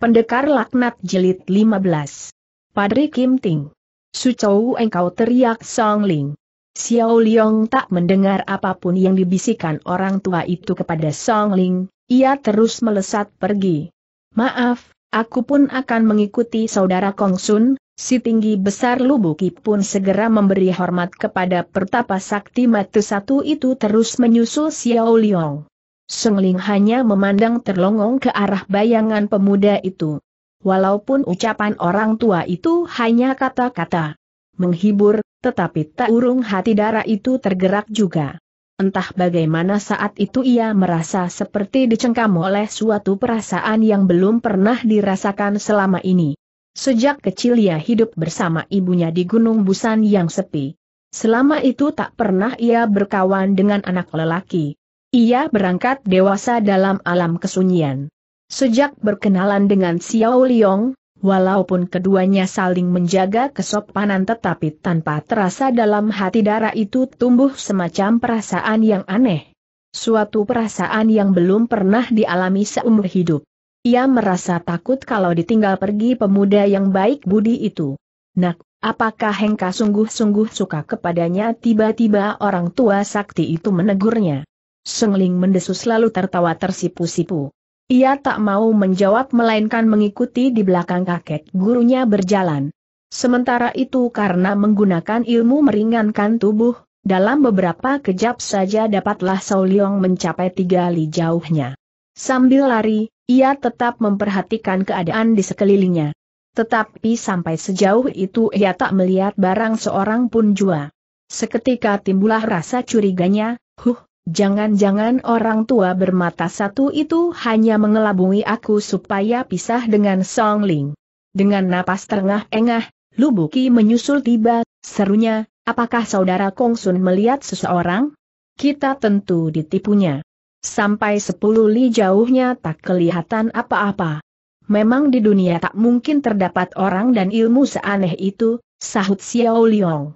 Pendekar Laknat Jelit 15. Padri Kim Ting. Sucou engkau teriak Song Ling. Xiao Liong tak mendengar apapun yang dibisikkan orang tua itu kepada Song Ling, ia terus melesat pergi. Maaf, aku pun akan mengikuti saudara Kong Sun, si tinggi besar Lubuki pun segera memberi hormat kepada pertapa sakti matu satu itu terus menyusul Xiao Liong. Sengling hanya memandang terlongong ke arah bayangan pemuda itu. Walaupun ucapan orang tua itu hanya kata-kata menghibur, tetapi tak urung hati darah itu tergerak juga. Entah bagaimana saat itu ia merasa seperti dicengkam oleh suatu perasaan yang belum pernah dirasakan selama ini. Sejak kecil ia hidup bersama ibunya di Gunung Busan yang sepi. Selama itu tak pernah ia berkawan dengan anak lelaki. Ia berangkat dewasa dalam alam kesunyian. Sejak berkenalan dengan Xiao Liong, walaupun keduanya saling menjaga kesopanan tetapi tanpa terasa dalam hati darah itu tumbuh semacam perasaan yang aneh. Suatu perasaan yang belum pernah dialami seumur hidup. Ia merasa takut kalau ditinggal pergi pemuda yang baik budi itu. Nak, apakah Hengka sungguh-sungguh suka kepadanya tiba-tiba orang tua sakti itu menegurnya. Sengling mendesus lalu tertawa tersipu-sipu. Ia tak mau menjawab melainkan mengikuti di belakang kakek gurunya berjalan. Sementara itu karena menggunakan ilmu meringankan tubuh, dalam beberapa kejap saja dapatlah Leong mencapai tiga li jauhnya. Sambil lari, ia tetap memperhatikan keadaan di sekelilingnya. Tetapi sampai sejauh itu ia tak melihat barang seorang pun jua. Seketika timbullah rasa curiganya, huh, Jangan-jangan orang tua bermata satu itu hanya mengelabui aku supaya pisah dengan Song Ling. Dengan napas terengah-engah, Lubuki menyusul tiba, serunya, apakah saudara Kong Sun melihat seseorang? Kita tentu ditipunya. Sampai sepuluh li jauhnya tak kelihatan apa-apa. Memang di dunia tak mungkin terdapat orang dan ilmu seaneh itu, sahut Xiao Liong.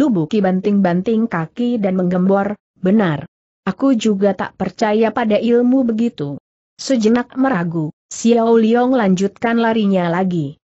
Lubuki banting-banting kaki dan menggembor, benar, Aku juga tak percaya pada ilmu begitu. Sejenak meragu, Xiao Liong lanjutkan larinya lagi.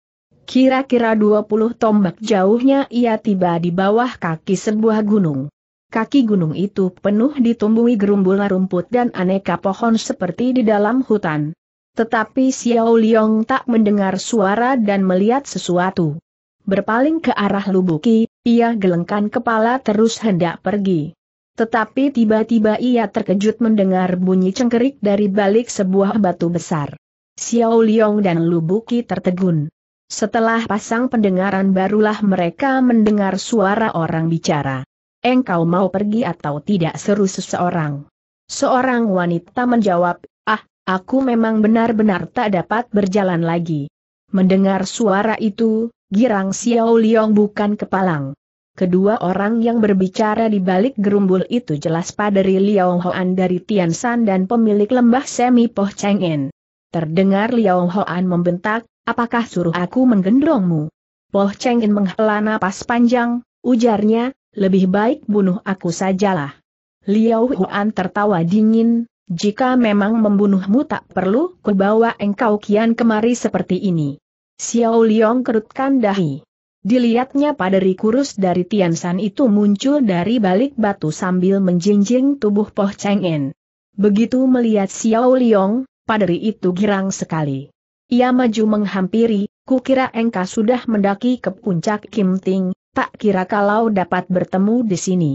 Kira-kira 20 tombak jauhnya ia tiba di bawah kaki sebuah gunung. Kaki gunung itu penuh ditumbuhi gerumbulan rumput dan aneka pohon seperti di dalam hutan. Tetapi Xiao Liong tak mendengar suara dan melihat sesuatu. Berpaling ke arah Lubuki, ia gelengkan kepala terus hendak pergi. Tetapi tiba-tiba ia terkejut mendengar bunyi cengkerik dari balik sebuah batu besar. Xiao Liong dan Lubuki tertegun. Setelah pasang pendengaran barulah mereka mendengar suara orang bicara. Engkau mau pergi atau tidak seru seseorang. Seorang wanita menjawab, ah, aku memang benar-benar tak dapat berjalan lagi. Mendengar suara itu, girang Xiao Liong bukan kepalang. Kedua orang yang berbicara di balik gerumbul itu jelas paderi Liao Hoan dari Tian San dan pemilik lembah semi Poh Cheng In. Terdengar Liao Hoan membentak, apakah suruh aku menggendongmu? Poh Cheng In menghela napas panjang, ujarnya, lebih baik bunuh aku sajalah. Liao Hoan tertawa dingin, jika memang membunuhmu tak perlu kubawa engkau kian kemari seperti ini. Xiao Liong kerutkan dahi. Dilihatnya Padari kurus dari Tiansan itu muncul dari balik batu sambil menjinjing tubuh Poh Cheng En. Begitu melihat Xiao Liong, paderi itu girang sekali. Ia maju menghampiri, kukira engka sudah mendaki ke puncak Kim Ting, tak kira kalau dapat bertemu di sini.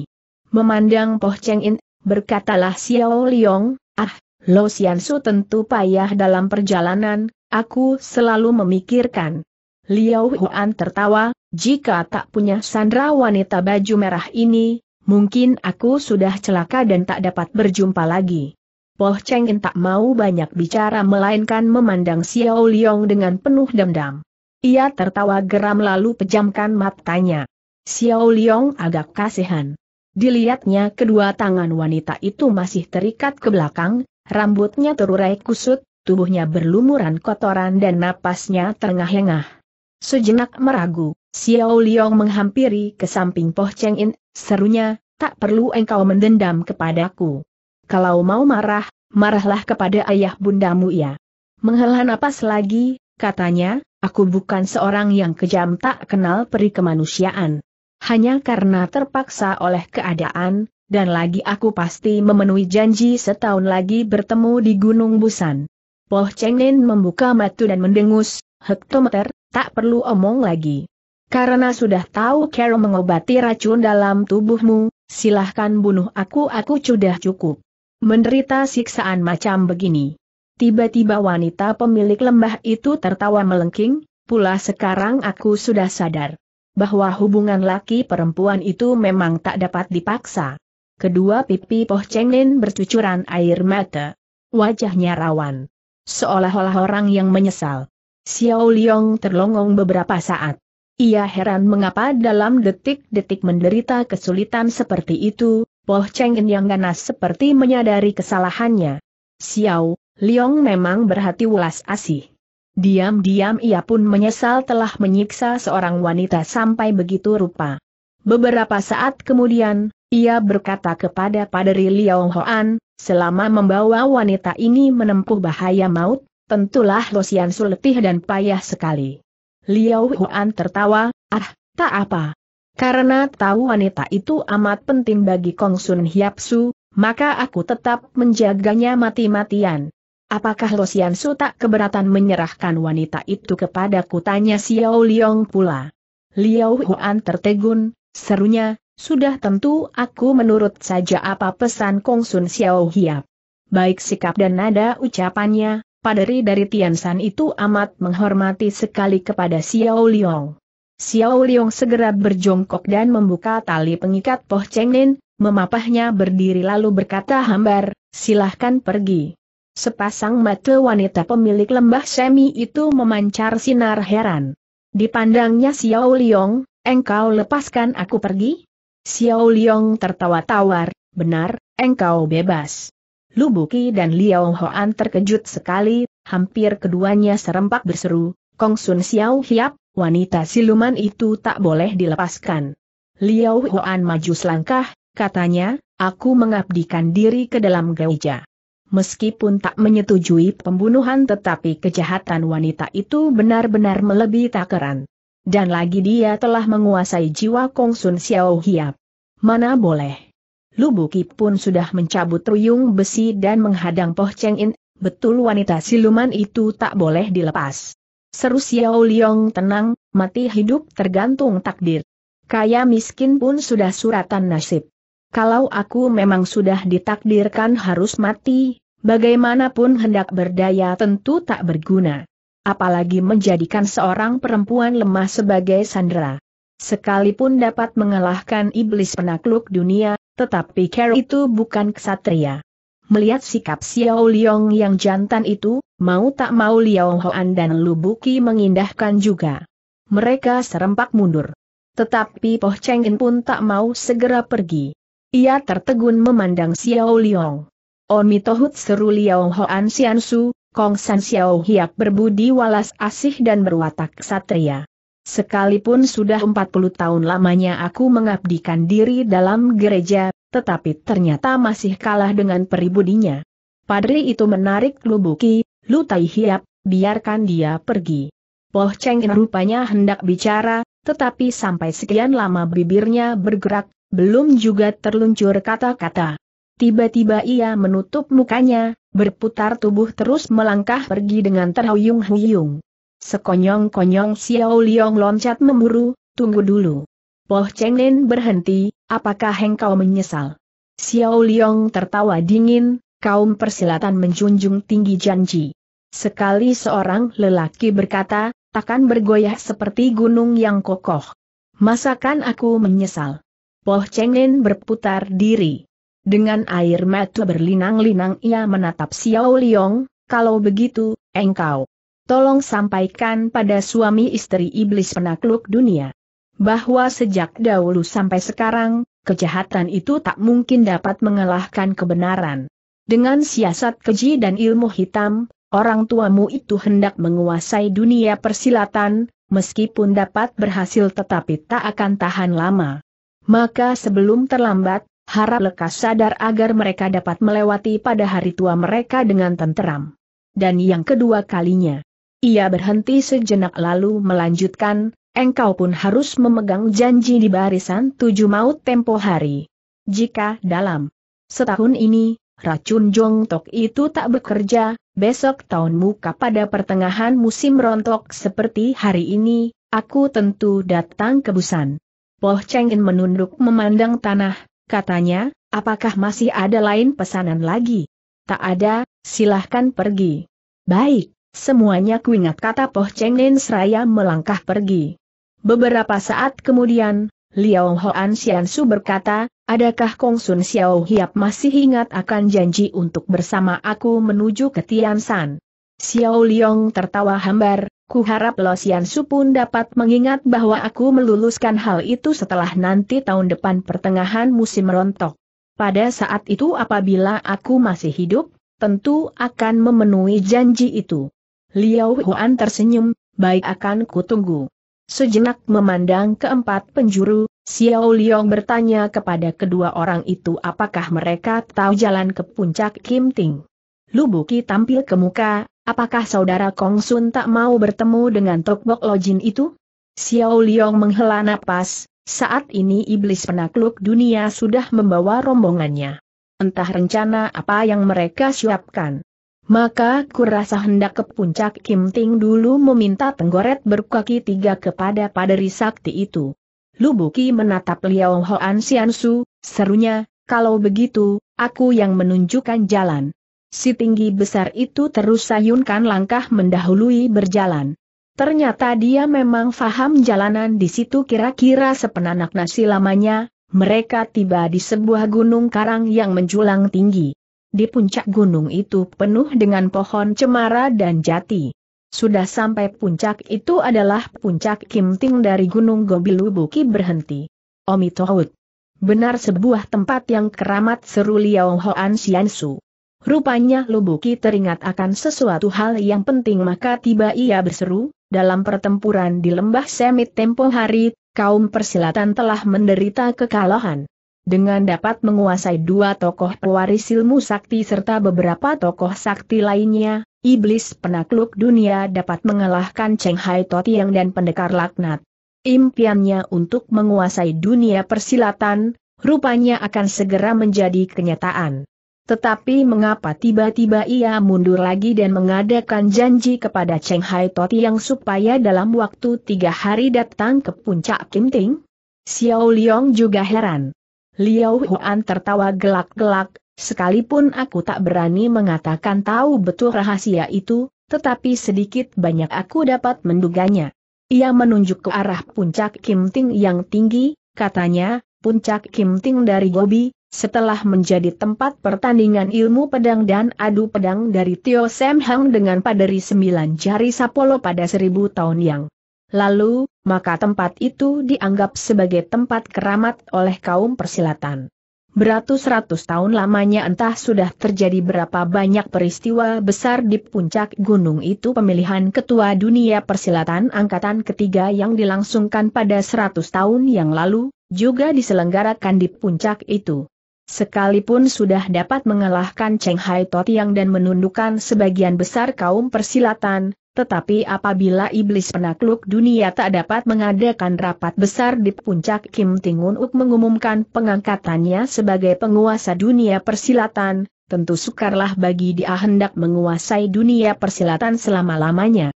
Memandang Poh Cheng En, berkatalah Xiao Liong, ah, Lo Xiansu tentu payah dalam perjalanan, aku selalu memikirkan, Liao Huan tertawa, jika tak punya sandra wanita baju merah ini, mungkin aku sudah celaka dan tak dapat berjumpa lagi. Poh Cheng In tak mau banyak bicara melainkan memandang Xiao Liong dengan penuh dendam. Ia tertawa geram lalu pejamkan matanya. Xiao Liong agak kasihan. Dilihatnya kedua tangan wanita itu masih terikat ke belakang, rambutnya terurai kusut, tubuhnya berlumuran kotoran dan napasnya terengah-engah. Sejenak meragu, Xiao Liang menghampiri ke samping Poh Cheng In, serunya, tak perlu engkau mendendam kepadaku. Kalau mau marah, marahlah kepada ayah bundamu ya. Menghela napas lagi, katanya, aku bukan seorang yang kejam tak kenal peri kemanusiaan. Hanya karena terpaksa oleh keadaan, dan lagi aku pasti memenuhi janji setahun lagi bertemu di Gunung Busan. Poh Cheng In membuka matu dan mendengus, hektometer, tak perlu omong lagi. Karena sudah tahu Carol mengobati racun dalam tubuhmu, silahkan bunuh aku aku sudah cukup. Menderita siksaan macam begini. Tiba-tiba wanita pemilik lembah itu tertawa melengking, pula sekarang aku sudah sadar bahwa hubungan laki perempuan itu memang tak dapat dipaksa. Kedua pipi Poh Chenglin bercucuran air mata. Wajahnya rawan. Seolah-olah orang yang menyesal. Xiao Liang terlongong beberapa saat. Ia heran mengapa dalam detik-detik menderita kesulitan seperti itu, Poh Cheng'en yang ganas seperti menyadari kesalahannya. Xiao, Liong memang berhati welas asih. Diam-diam ia pun menyesal telah menyiksa seorang wanita sampai begitu rupa. Beberapa saat kemudian, ia berkata kepada Padri Liao Hoan, selama membawa wanita ini menempuh bahaya maut, Tentulah Losian letih dan payah sekali. Liao Huan tertawa, ah, tak apa. Karena tahu wanita itu amat penting bagi Kong Hiap Su, maka aku tetap menjaganya mati-matian. Apakah Losian Su tak keberatan menyerahkan wanita itu kepadaku tanya Xiao Liong pula. Liao Huan tertegun, serunya, sudah tentu aku menurut saja apa pesan Kong Sun Xiao Hiap. Baik sikap dan nada ucapannya, paderi dari Tiansan itu amat menghormati sekali kepada Xiao Liang. Xiao Liang segera berjongkok dan membuka tali pengikat Poh Cheng Nin, memapahnya berdiri lalu berkata hambar, silahkan pergi. Sepasang mata wanita pemilik lembah semi itu memancar sinar heran. Dipandangnya Xiao Liang, engkau lepaskan aku pergi? Xiao Liang tertawa tawar, benar, engkau bebas. Lubuki dan Liao Hoan terkejut sekali, hampir keduanya serempak berseru, Kong Sun Xiao Hiap, wanita siluman itu tak boleh dilepaskan. Liao Hoan maju selangkah, katanya, aku mengabdikan diri ke dalam gereja. Meskipun tak menyetujui pembunuhan tetapi kejahatan wanita itu benar-benar melebihi takaran. Dan lagi dia telah menguasai jiwa Kong Sun Xiao Hiap. Mana boleh Lubuki pun sudah mencabut ruyung besi dan menghadang Poh Cheng In, betul wanita siluman itu tak boleh dilepas. Seru Xiao Liong tenang, mati hidup tergantung takdir. Kaya miskin pun sudah suratan nasib. Kalau aku memang sudah ditakdirkan harus mati, bagaimanapun hendak berdaya tentu tak berguna. Apalagi menjadikan seorang perempuan lemah sebagai sandera. Sekalipun dapat mengalahkan iblis penakluk dunia, tetapi Carol itu bukan kesatria. Melihat sikap Xiao Liang yang jantan itu, mau tak mau Liao Hoan dan Lubuki mengindahkan juga. Mereka serempak mundur. Tetapi Poh Chengin pun tak mau segera pergi. Ia tertegun memandang Xiao Liang. Omi Tohut seru Liao Hoan Xiansu, Kong San Xiao Hiap berbudi walas asih dan berwatak satria. Sekalipun sudah 40 tahun lamanya aku mengabdikan diri dalam gereja, tetapi ternyata masih kalah dengan peribudinya. Padri itu menarik lubuki, tai hiap, biarkan dia pergi. Poh Cheng rupanya hendak bicara, tetapi sampai sekian lama bibirnya bergerak, belum juga terluncur kata-kata. Tiba-tiba ia menutup mukanya, berputar tubuh terus melangkah pergi dengan terhuyung-huyung. Sekonyong-konyong Xiao Liong loncat memburu, tunggu dulu. Poh Cheng Lin berhenti, apakah engkau menyesal? Xiao Liong tertawa dingin, kaum persilatan menjunjung tinggi janji. Sekali seorang lelaki berkata, takkan bergoyah seperti gunung yang kokoh. Masakan aku menyesal? Poh Cheng Lin berputar diri. Dengan air mata berlinang-linang ia menatap Xiao Liong, kalau begitu, engkau tolong sampaikan pada suami istri iblis penakluk dunia. Bahwa sejak dahulu sampai sekarang, kejahatan itu tak mungkin dapat mengalahkan kebenaran. Dengan siasat keji dan ilmu hitam, orang tuamu itu hendak menguasai dunia persilatan, meskipun dapat berhasil tetapi tak akan tahan lama. Maka sebelum terlambat, harap lekas sadar agar mereka dapat melewati pada hari tua mereka dengan tenteram. Dan yang kedua kalinya, ia berhenti sejenak lalu melanjutkan, engkau pun harus memegang janji di barisan tujuh maut tempo hari. Jika dalam setahun ini, racun jongtok itu tak bekerja, besok tahun muka pada pertengahan musim rontok seperti hari ini, aku tentu datang ke Busan. Poh Chengin menunduk memandang tanah, katanya, apakah masih ada lain pesanan lagi? Tak ada, silahkan pergi. Baik. Semuanya kuingat kata Poh Cheng Nen seraya melangkah pergi. Beberapa saat kemudian, Liao Hoan Xian Su berkata, adakah Kong Sun Xiao Hiap masih ingat akan janji untuk bersama aku menuju ke Tian San? Xiao Liong tertawa hambar, Ku harap Lo Xian Su pun dapat mengingat bahwa aku meluluskan hal itu setelah nanti tahun depan pertengahan musim rontok. Pada saat itu apabila aku masih hidup, tentu akan memenuhi janji itu. Liao Huan tersenyum, baik akan kutunggu. Sejenak memandang keempat penjuru, Xiao Liong bertanya kepada kedua orang itu apakah mereka tahu jalan ke puncak Kim Ting. Lubuki tampil ke muka, apakah saudara Kong Sun tak mau bertemu dengan Tokbok Lojin itu? Xiao Liong menghela napas, saat ini iblis penakluk dunia sudah membawa rombongannya. Entah rencana apa yang mereka siapkan. Maka kurasa hendak ke puncak Kim Ting dulu meminta tenggoret berkaki tiga kepada paderi sakti itu. Lubuki menatap Liao Hoan Sian Su, serunya, kalau begitu, aku yang menunjukkan jalan. Si tinggi besar itu terus sayunkan langkah mendahului berjalan. Ternyata dia memang faham jalanan di situ kira-kira sepenanak nasi lamanya, mereka tiba di sebuah gunung karang yang menjulang tinggi. Di puncak gunung itu penuh dengan pohon cemara dan jati. Sudah sampai puncak itu adalah puncak Kimting dari Gunung Gobilubuki berhenti. Omitohut. Benar sebuah tempat yang keramat seru Liao Hoan Xiansu. Rupanya Lubuki teringat akan sesuatu hal yang penting maka tiba ia berseru, dalam pertempuran di lembah Semit tempo hari, kaum persilatan telah menderita kekalahan dengan dapat menguasai dua tokoh pewaris ilmu sakti serta beberapa tokoh sakti lainnya, iblis penakluk dunia dapat mengalahkan Cheng Hai Totiang dan pendekar laknat. Impiannya untuk menguasai dunia persilatan, rupanya akan segera menjadi kenyataan. Tetapi mengapa tiba-tiba ia mundur lagi dan mengadakan janji kepada Cheng Hai Totiang supaya dalam waktu tiga hari datang ke puncak Kim Ting? Xiao Liang juga heran. Liao Huan tertawa gelak-gelak, sekalipun aku tak berani mengatakan tahu betul rahasia itu, tetapi sedikit banyak aku dapat menduganya. Ia menunjuk ke arah puncak Kim Ting yang tinggi, katanya, puncak Kim Ting dari Gobi, setelah menjadi tempat pertandingan ilmu pedang dan adu pedang dari Tio Sam Hang dengan paderi sembilan jari Sapolo pada seribu tahun yang Lalu, maka tempat itu dianggap sebagai tempat keramat oleh kaum persilatan. Beratus-ratus tahun lamanya entah sudah terjadi berapa banyak peristiwa besar di puncak gunung itu pemilihan ketua dunia persilatan angkatan ketiga yang dilangsungkan pada seratus tahun yang lalu, juga diselenggarakan di puncak itu. Sekalipun sudah dapat mengalahkan Cheng Hai Totiang dan menundukkan sebagian besar kaum persilatan, tetapi apabila iblis penakluk dunia tak dapat mengadakan rapat besar di puncak Kim Tingun Uk mengumumkan pengangkatannya sebagai penguasa dunia persilatan, tentu sukarlah bagi dia hendak menguasai dunia persilatan selama-lamanya.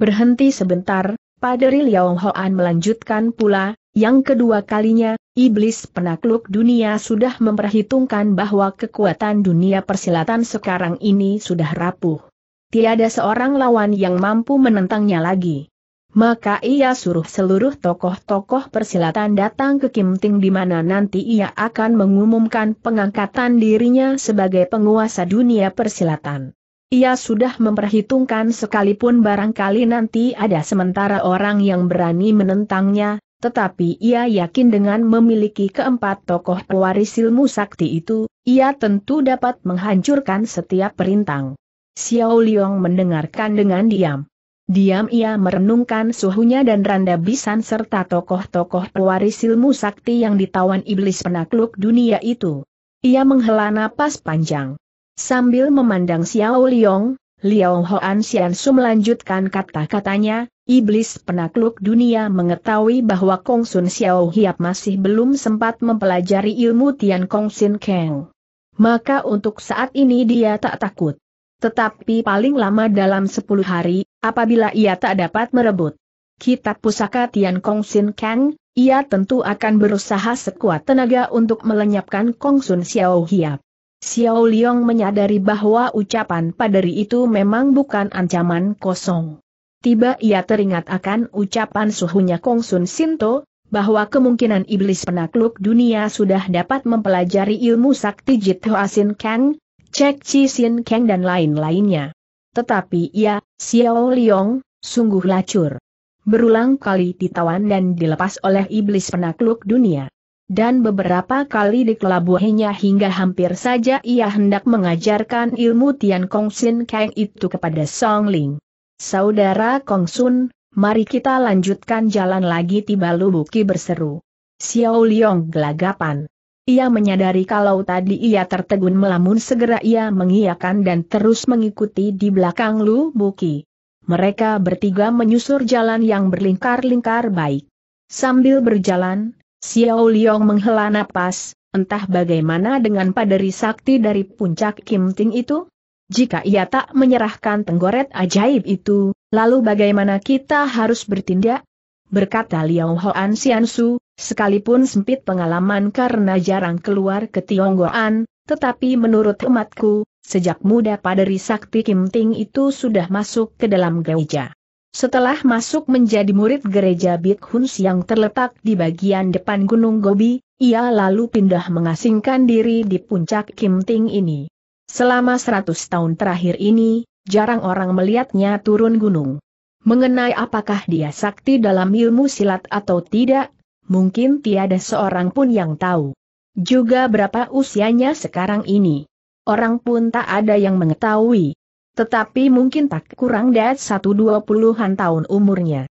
Berhenti sebentar, Padri Liao Hoan melanjutkan pula, yang kedua kalinya, iblis penakluk dunia sudah memperhitungkan bahwa kekuatan dunia persilatan sekarang ini sudah rapuh tiada seorang lawan yang mampu menentangnya lagi. Maka ia suruh seluruh tokoh-tokoh persilatan datang ke Kim Ting di mana nanti ia akan mengumumkan pengangkatan dirinya sebagai penguasa dunia persilatan. Ia sudah memperhitungkan sekalipun barangkali nanti ada sementara orang yang berani menentangnya, tetapi ia yakin dengan memiliki keempat tokoh pewaris ilmu sakti itu, ia tentu dapat menghancurkan setiap perintang. Xiao Liang mendengarkan dengan diam. Diam ia merenungkan suhunya dan randa bisan serta tokoh-tokoh pewaris ilmu sakti yang ditawan iblis penakluk dunia itu. Ia menghela napas panjang. Sambil memandang Xiao Liang, Liao Hoan Xian Su melanjutkan kata-katanya, iblis penakluk dunia mengetahui bahwa Kong Sun Xiao Hiap masih belum sempat mempelajari ilmu Tian Kong Sin Kang. Maka untuk saat ini dia tak takut. Tetapi paling lama dalam sepuluh hari, apabila ia tak dapat merebut kitab pusaka Tian Kong Sin Kang, ia tentu akan berusaha sekuat tenaga untuk melenyapkan Kong Sun Xiao Hiap. Xiao Liang menyadari bahwa ucapan paderi itu memang bukan ancaman kosong. Tiba ia teringat akan ucapan suhunya Kong Sun Sinto, bahwa kemungkinan iblis penakluk dunia sudah dapat mempelajari ilmu sakti Jit Hoa Sin Kang, Cek Chi Sin Kang dan lain-lainnya. Tetapi ia, Xiao Liong, sungguh lacur. Berulang kali ditawan dan dilepas oleh iblis penakluk dunia. Dan beberapa kali dikelabuhinya hingga hampir saja ia hendak mengajarkan ilmu Tian Kong Sin Kang itu kepada Song Ling. Saudara Kong Sun, mari kita lanjutkan jalan lagi tiba Lubuki berseru. Xiao Liong gelagapan. Ia menyadari kalau tadi ia tertegun melamun segera ia mengiyakan dan terus mengikuti di belakang Lu Buki. Mereka bertiga menyusur jalan yang berlingkar-lingkar baik. Sambil berjalan, Xiao Liong menghela napas, entah bagaimana dengan paderi sakti dari puncak Kim Ting itu? Jika ia tak menyerahkan tenggoret ajaib itu, lalu bagaimana kita harus bertindak? Berkata Liao Hoan Xiansu, Sekalipun sempit pengalaman karena jarang keluar ke Tionggoan, tetapi menurut umatku, sejak muda paderi Sakti Kim Ting itu sudah masuk ke dalam gereja. Setelah masuk menjadi murid gereja Huns yang terletak di bagian depan Gunung Gobi, ia lalu pindah mengasingkan diri di puncak Kim Ting ini. Selama 100 tahun terakhir ini, jarang orang melihatnya turun gunung. Mengenai apakah dia sakti dalam ilmu silat atau tidak, mungkin tiada seorang pun yang tahu. Juga berapa usianya sekarang ini. Orang pun tak ada yang mengetahui. Tetapi mungkin tak kurang dari satu dua puluhan tahun umurnya.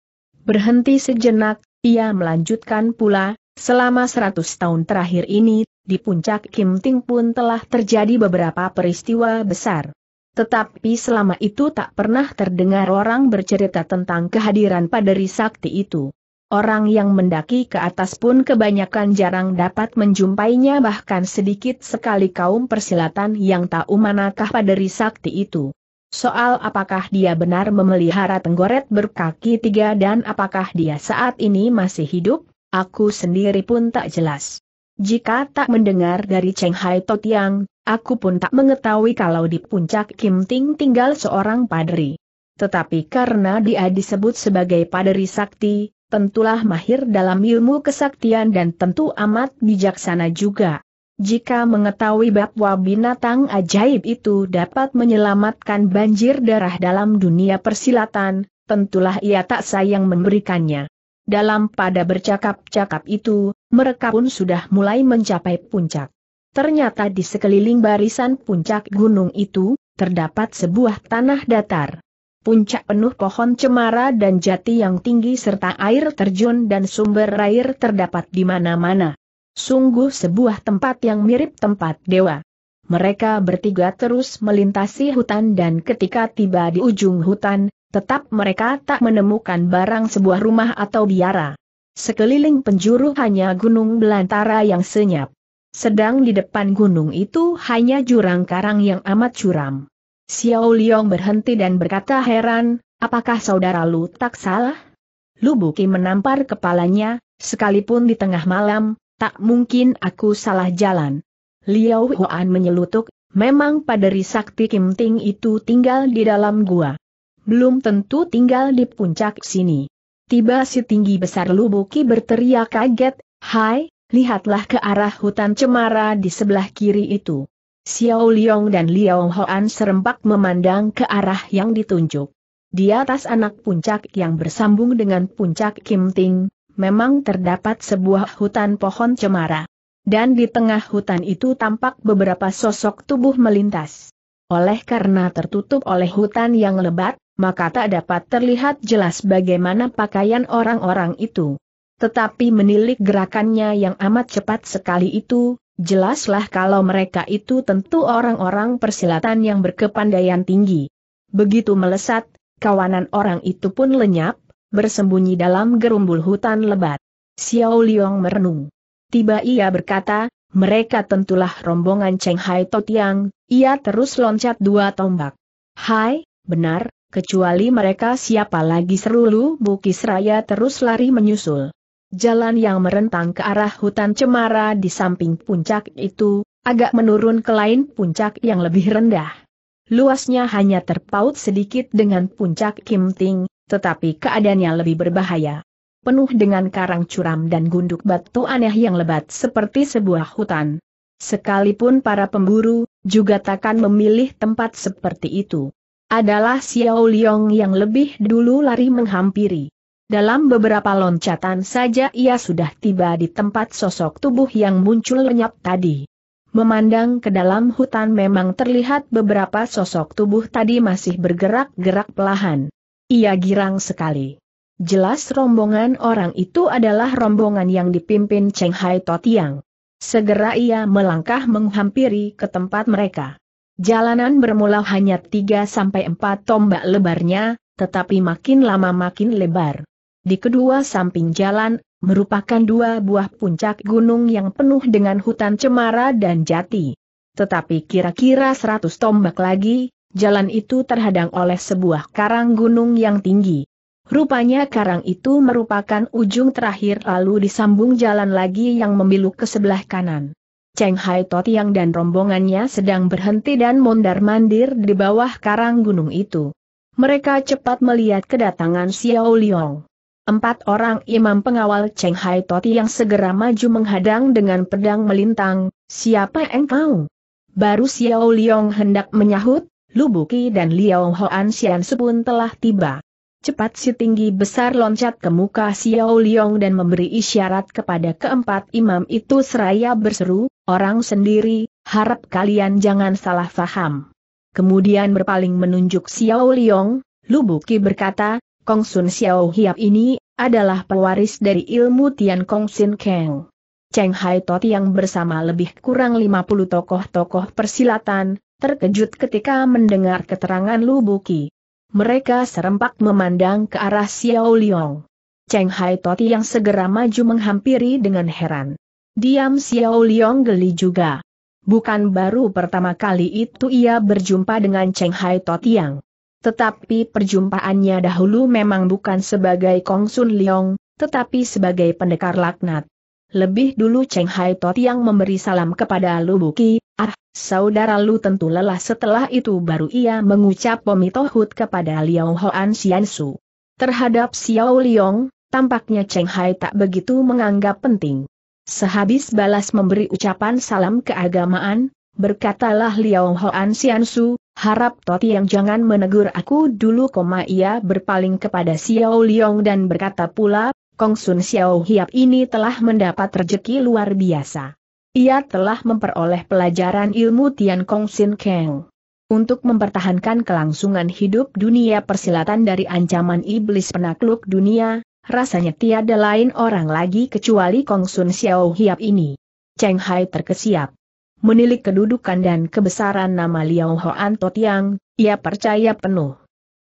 Berhenti sejenak, ia melanjutkan pula, selama seratus tahun terakhir ini, di puncak Kim Ting pun telah terjadi beberapa peristiwa besar. Tetapi selama itu tak pernah terdengar orang bercerita tentang kehadiran Paderi Sakti itu. Orang yang mendaki ke atas pun kebanyakan jarang dapat menjumpainya bahkan sedikit sekali kaum persilatan yang tahu manakah paderi sakti itu. Soal apakah dia benar memelihara tenggoret berkaki tiga dan apakah dia saat ini masih hidup, aku sendiri pun tak jelas. Jika tak mendengar dari Cheng Hai Totiang, aku pun tak mengetahui kalau di puncak Kim Ting tinggal seorang padri. Tetapi karena dia disebut sebagai padri sakti, tentulah mahir dalam ilmu kesaktian dan tentu amat bijaksana juga. Jika mengetahui bahwa binatang ajaib itu dapat menyelamatkan banjir darah dalam dunia persilatan, tentulah ia tak sayang memberikannya. Dalam pada bercakap-cakap itu, mereka pun sudah mulai mencapai puncak. Ternyata di sekeliling barisan puncak gunung itu, terdapat sebuah tanah datar puncak penuh pohon cemara dan jati yang tinggi serta air terjun dan sumber air terdapat di mana-mana. Sungguh sebuah tempat yang mirip tempat dewa. Mereka bertiga terus melintasi hutan dan ketika tiba di ujung hutan, tetap mereka tak menemukan barang sebuah rumah atau biara. Sekeliling penjuru hanya gunung belantara yang senyap. Sedang di depan gunung itu hanya jurang karang yang amat curam. Xiao Liong berhenti dan berkata heran, apakah saudara Lu tak salah? Lu Buki menampar kepalanya, sekalipun di tengah malam, tak mungkin aku salah jalan. Liao Huan menyelutuk, memang paderi sakti Kim Ting itu tinggal di dalam gua. Belum tentu tinggal di puncak sini. Tiba si tinggi besar Lu Buki berteriak kaget, Hai, lihatlah ke arah hutan cemara di sebelah kiri itu. Xiao Liang dan Liao Hoan serempak memandang ke arah yang ditunjuk. Di atas anak puncak yang bersambung dengan puncak Kim Ting, memang terdapat sebuah hutan pohon cemara. Dan di tengah hutan itu tampak beberapa sosok tubuh melintas. Oleh karena tertutup oleh hutan yang lebat, maka tak dapat terlihat jelas bagaimana pakaian orang-orang itu. Tetapi menilik gerakannya yang amat cepat sekali itu, Jelaslah kalau mereka itu tentu orang-orang persilatan yang berkepandaian tinggi. Begitu melesat, kawanan orang itu pun lenyap, bersembunyi dalam gerumbul hutan lebat. Xiao Liang merenung. Tiba ia berkata, mereka tentulah rombongan Cheng Hai Totiang, ia terus loncat dua tombak. Hai, benar, kecuali mereka siapa lagi seru Lu Bukis Raya terus lari menyusul. Jalan yang merentang ke arah hutan cemara di samping puncak itu, agak menurun ke lain puncak yang lebih rendah. Luasnya hanya terpaut sedikit dengan puncak Kim Ting, tetapi keadaannya lebih berbahaya. Penuh dengan karang curam dan gunduk batu aneh yang lebat seperti sebuah hutan. Sekalipun para pemburu, juga takkan memilih tempat seperti itu. Adalah Xiao Liong yang lebih dulu lari menghampiri. Dalam beberapa loncatan saja ia sudah tiba di tempat sosok tubuh yang muncul lenyap tadi. Memandang ke dalam hutan memang terlihat beberapa sosok tubuh tadi masih bergerak-gerak pelahan. Ia girang sekali. Jelas rombongan orang itu adalah rombongan yang dipimpin Cheng Hai Totiang. Segera ia melangkah menghampiri ke tempat mereka. Jalanan bermula hanya 3-4 tombak lebarnya, tetapi makin lama makin lebar. Di kedua samping jalan, merupakan dua buah puncak gunung yang penuh dengan hutan cemara dan jati. Tetapi kira-kira seratus tombak lagi, jalan itu terhadang oleh sebuah karang gunung yang tinggi. Rupanya karang itu merupakan ujung terakhir lalu disambung jalan lagi yang memiluk ke sebelah kanan. Cheng Hai Totiang dan rombongannya sedang berhenti dan mondar-mandir di bawah karang gunung itu. Mereka cepat melihat kedatangan Xiao Liang. Empat orang imam pengawal Cheng Hai Toti yang segera maju menghadang dengan pedang melintang, siapa engkau? Baru Xiao Liong hendak menyahut, Lu Buki dan Liao Hoan Xian pun telah tiba. Cepat si tinggi besar loncat ke muka Xiao Liong dan memberi isyarat kepada keempat imam itu seraya berseru, orang sendiri, harap kalian jangan salah faham. Kemudian berpaling menunjuk Xiao Liong, Buki berkata, Kong Sun Xiao Hiap ini adalah pewaris dari ilmu Tian Kong Sin Kang. Cheng Hai Tot yang bersama lebih kurang 50 tokoh-tokoh persilatan, terkejut ketika mendengar keterangan Lu Buki. Mereka serempak memandang ke arah Xiao Liang. Cheng Hai Tot yang segera maju menghampiri dengan heran. Diam Xiao Liang geli juga. Bukan baru pertama kali itu ia berjumpa dengan Cheng Hai yang. Tetapi perjumpaannya dahulu memang bukan sebagai Kong Sun Leong, tetapi sebagai pendekar laknat. Lebih dulu Cheng Hai Tot yang memberi salam kepada Lu Buki, ah, saudara Lu tentu lelah setelah itu baru ia mengucap pomitohut kepada Liao Hoan Xian Su. Terhadap Xiao Liong, tampaknya Cheng Hai tak begitu menganggap penting. Sehabis balas memberi ucapan salam keagamaan, berkatalah Liao Hoan Xian Su, harap yang jangan menegur aku dulu, koma ia berpaling kepada Xiao Liong dan berkata pula, Kong Sun Xiao Hiap ini telah mendapat rejeki luar biasa. Ia telah memperoleh pelajaran ilmu Tian Kong Sin Kang. Untuk mempertahankan kelangsungan hidup dunia persilatan dari ancaman iblis penakluk dunia, rasanya tiada lain orang lagi kecuali Kong Sun Xiao Hiap ini. Cheng Hai terkesiap menilik kedudukan dan kebesaran nama Liao Hoan Tot Yang, ia percaya penuh.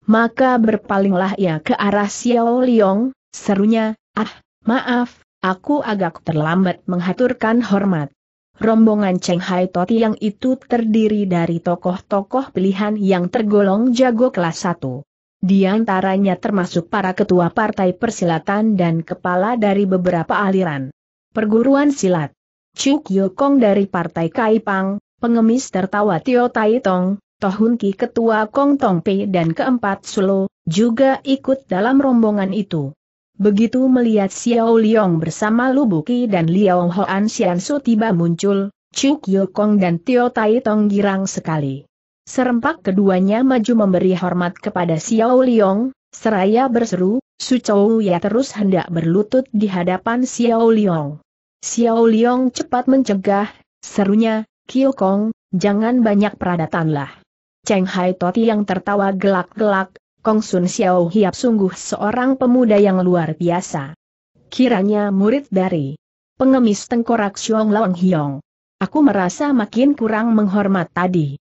Maka berpalinglah ia ke arah Xiao Liong, serunya, ah, maaf, aku agak terlambat menghaturkan hormat. Rombongan Cheng Hai Toti yang itu terdiri dari tokoh-tokoh pilihan yang tergolong jago kelas 1. Di antaranya termasuk para ketua partai persilatan dan kepala dari beberapa aliran perguruan silat. Chuk Yokong dari Partai Kaipang, pengemis tertawa Tio Tai Tong, Tohun Ki Ketua Kong Tong Pei dan keempat Sulo, juga ikut dalam rombongan itu. Begitu melihat Xiao Liong bersama Lubuki dan Liao Hoan Su tiba muncul, Chuk Yokong dan Tio Tai Tong girang sekali. Serempak keduanya maju memberi hormat kepada Xiao Liong, seraya berseru, Su Chou Ya terus hendak berlutut di hadapan Xiao Liong. Xiao Liong cepat mencegah, serunya, Kio Kong, jangan banyak peradatan lah. Cheng Hai Toti yang tertawa gelak-gelak, Kong Sun Xiao Hiap sungguh seorang pemuda yang luar biasa. Kiranya murid dari pengemis tengkorak Xiong Long Hiong. Aku merasa makin kurang menghormat tadi.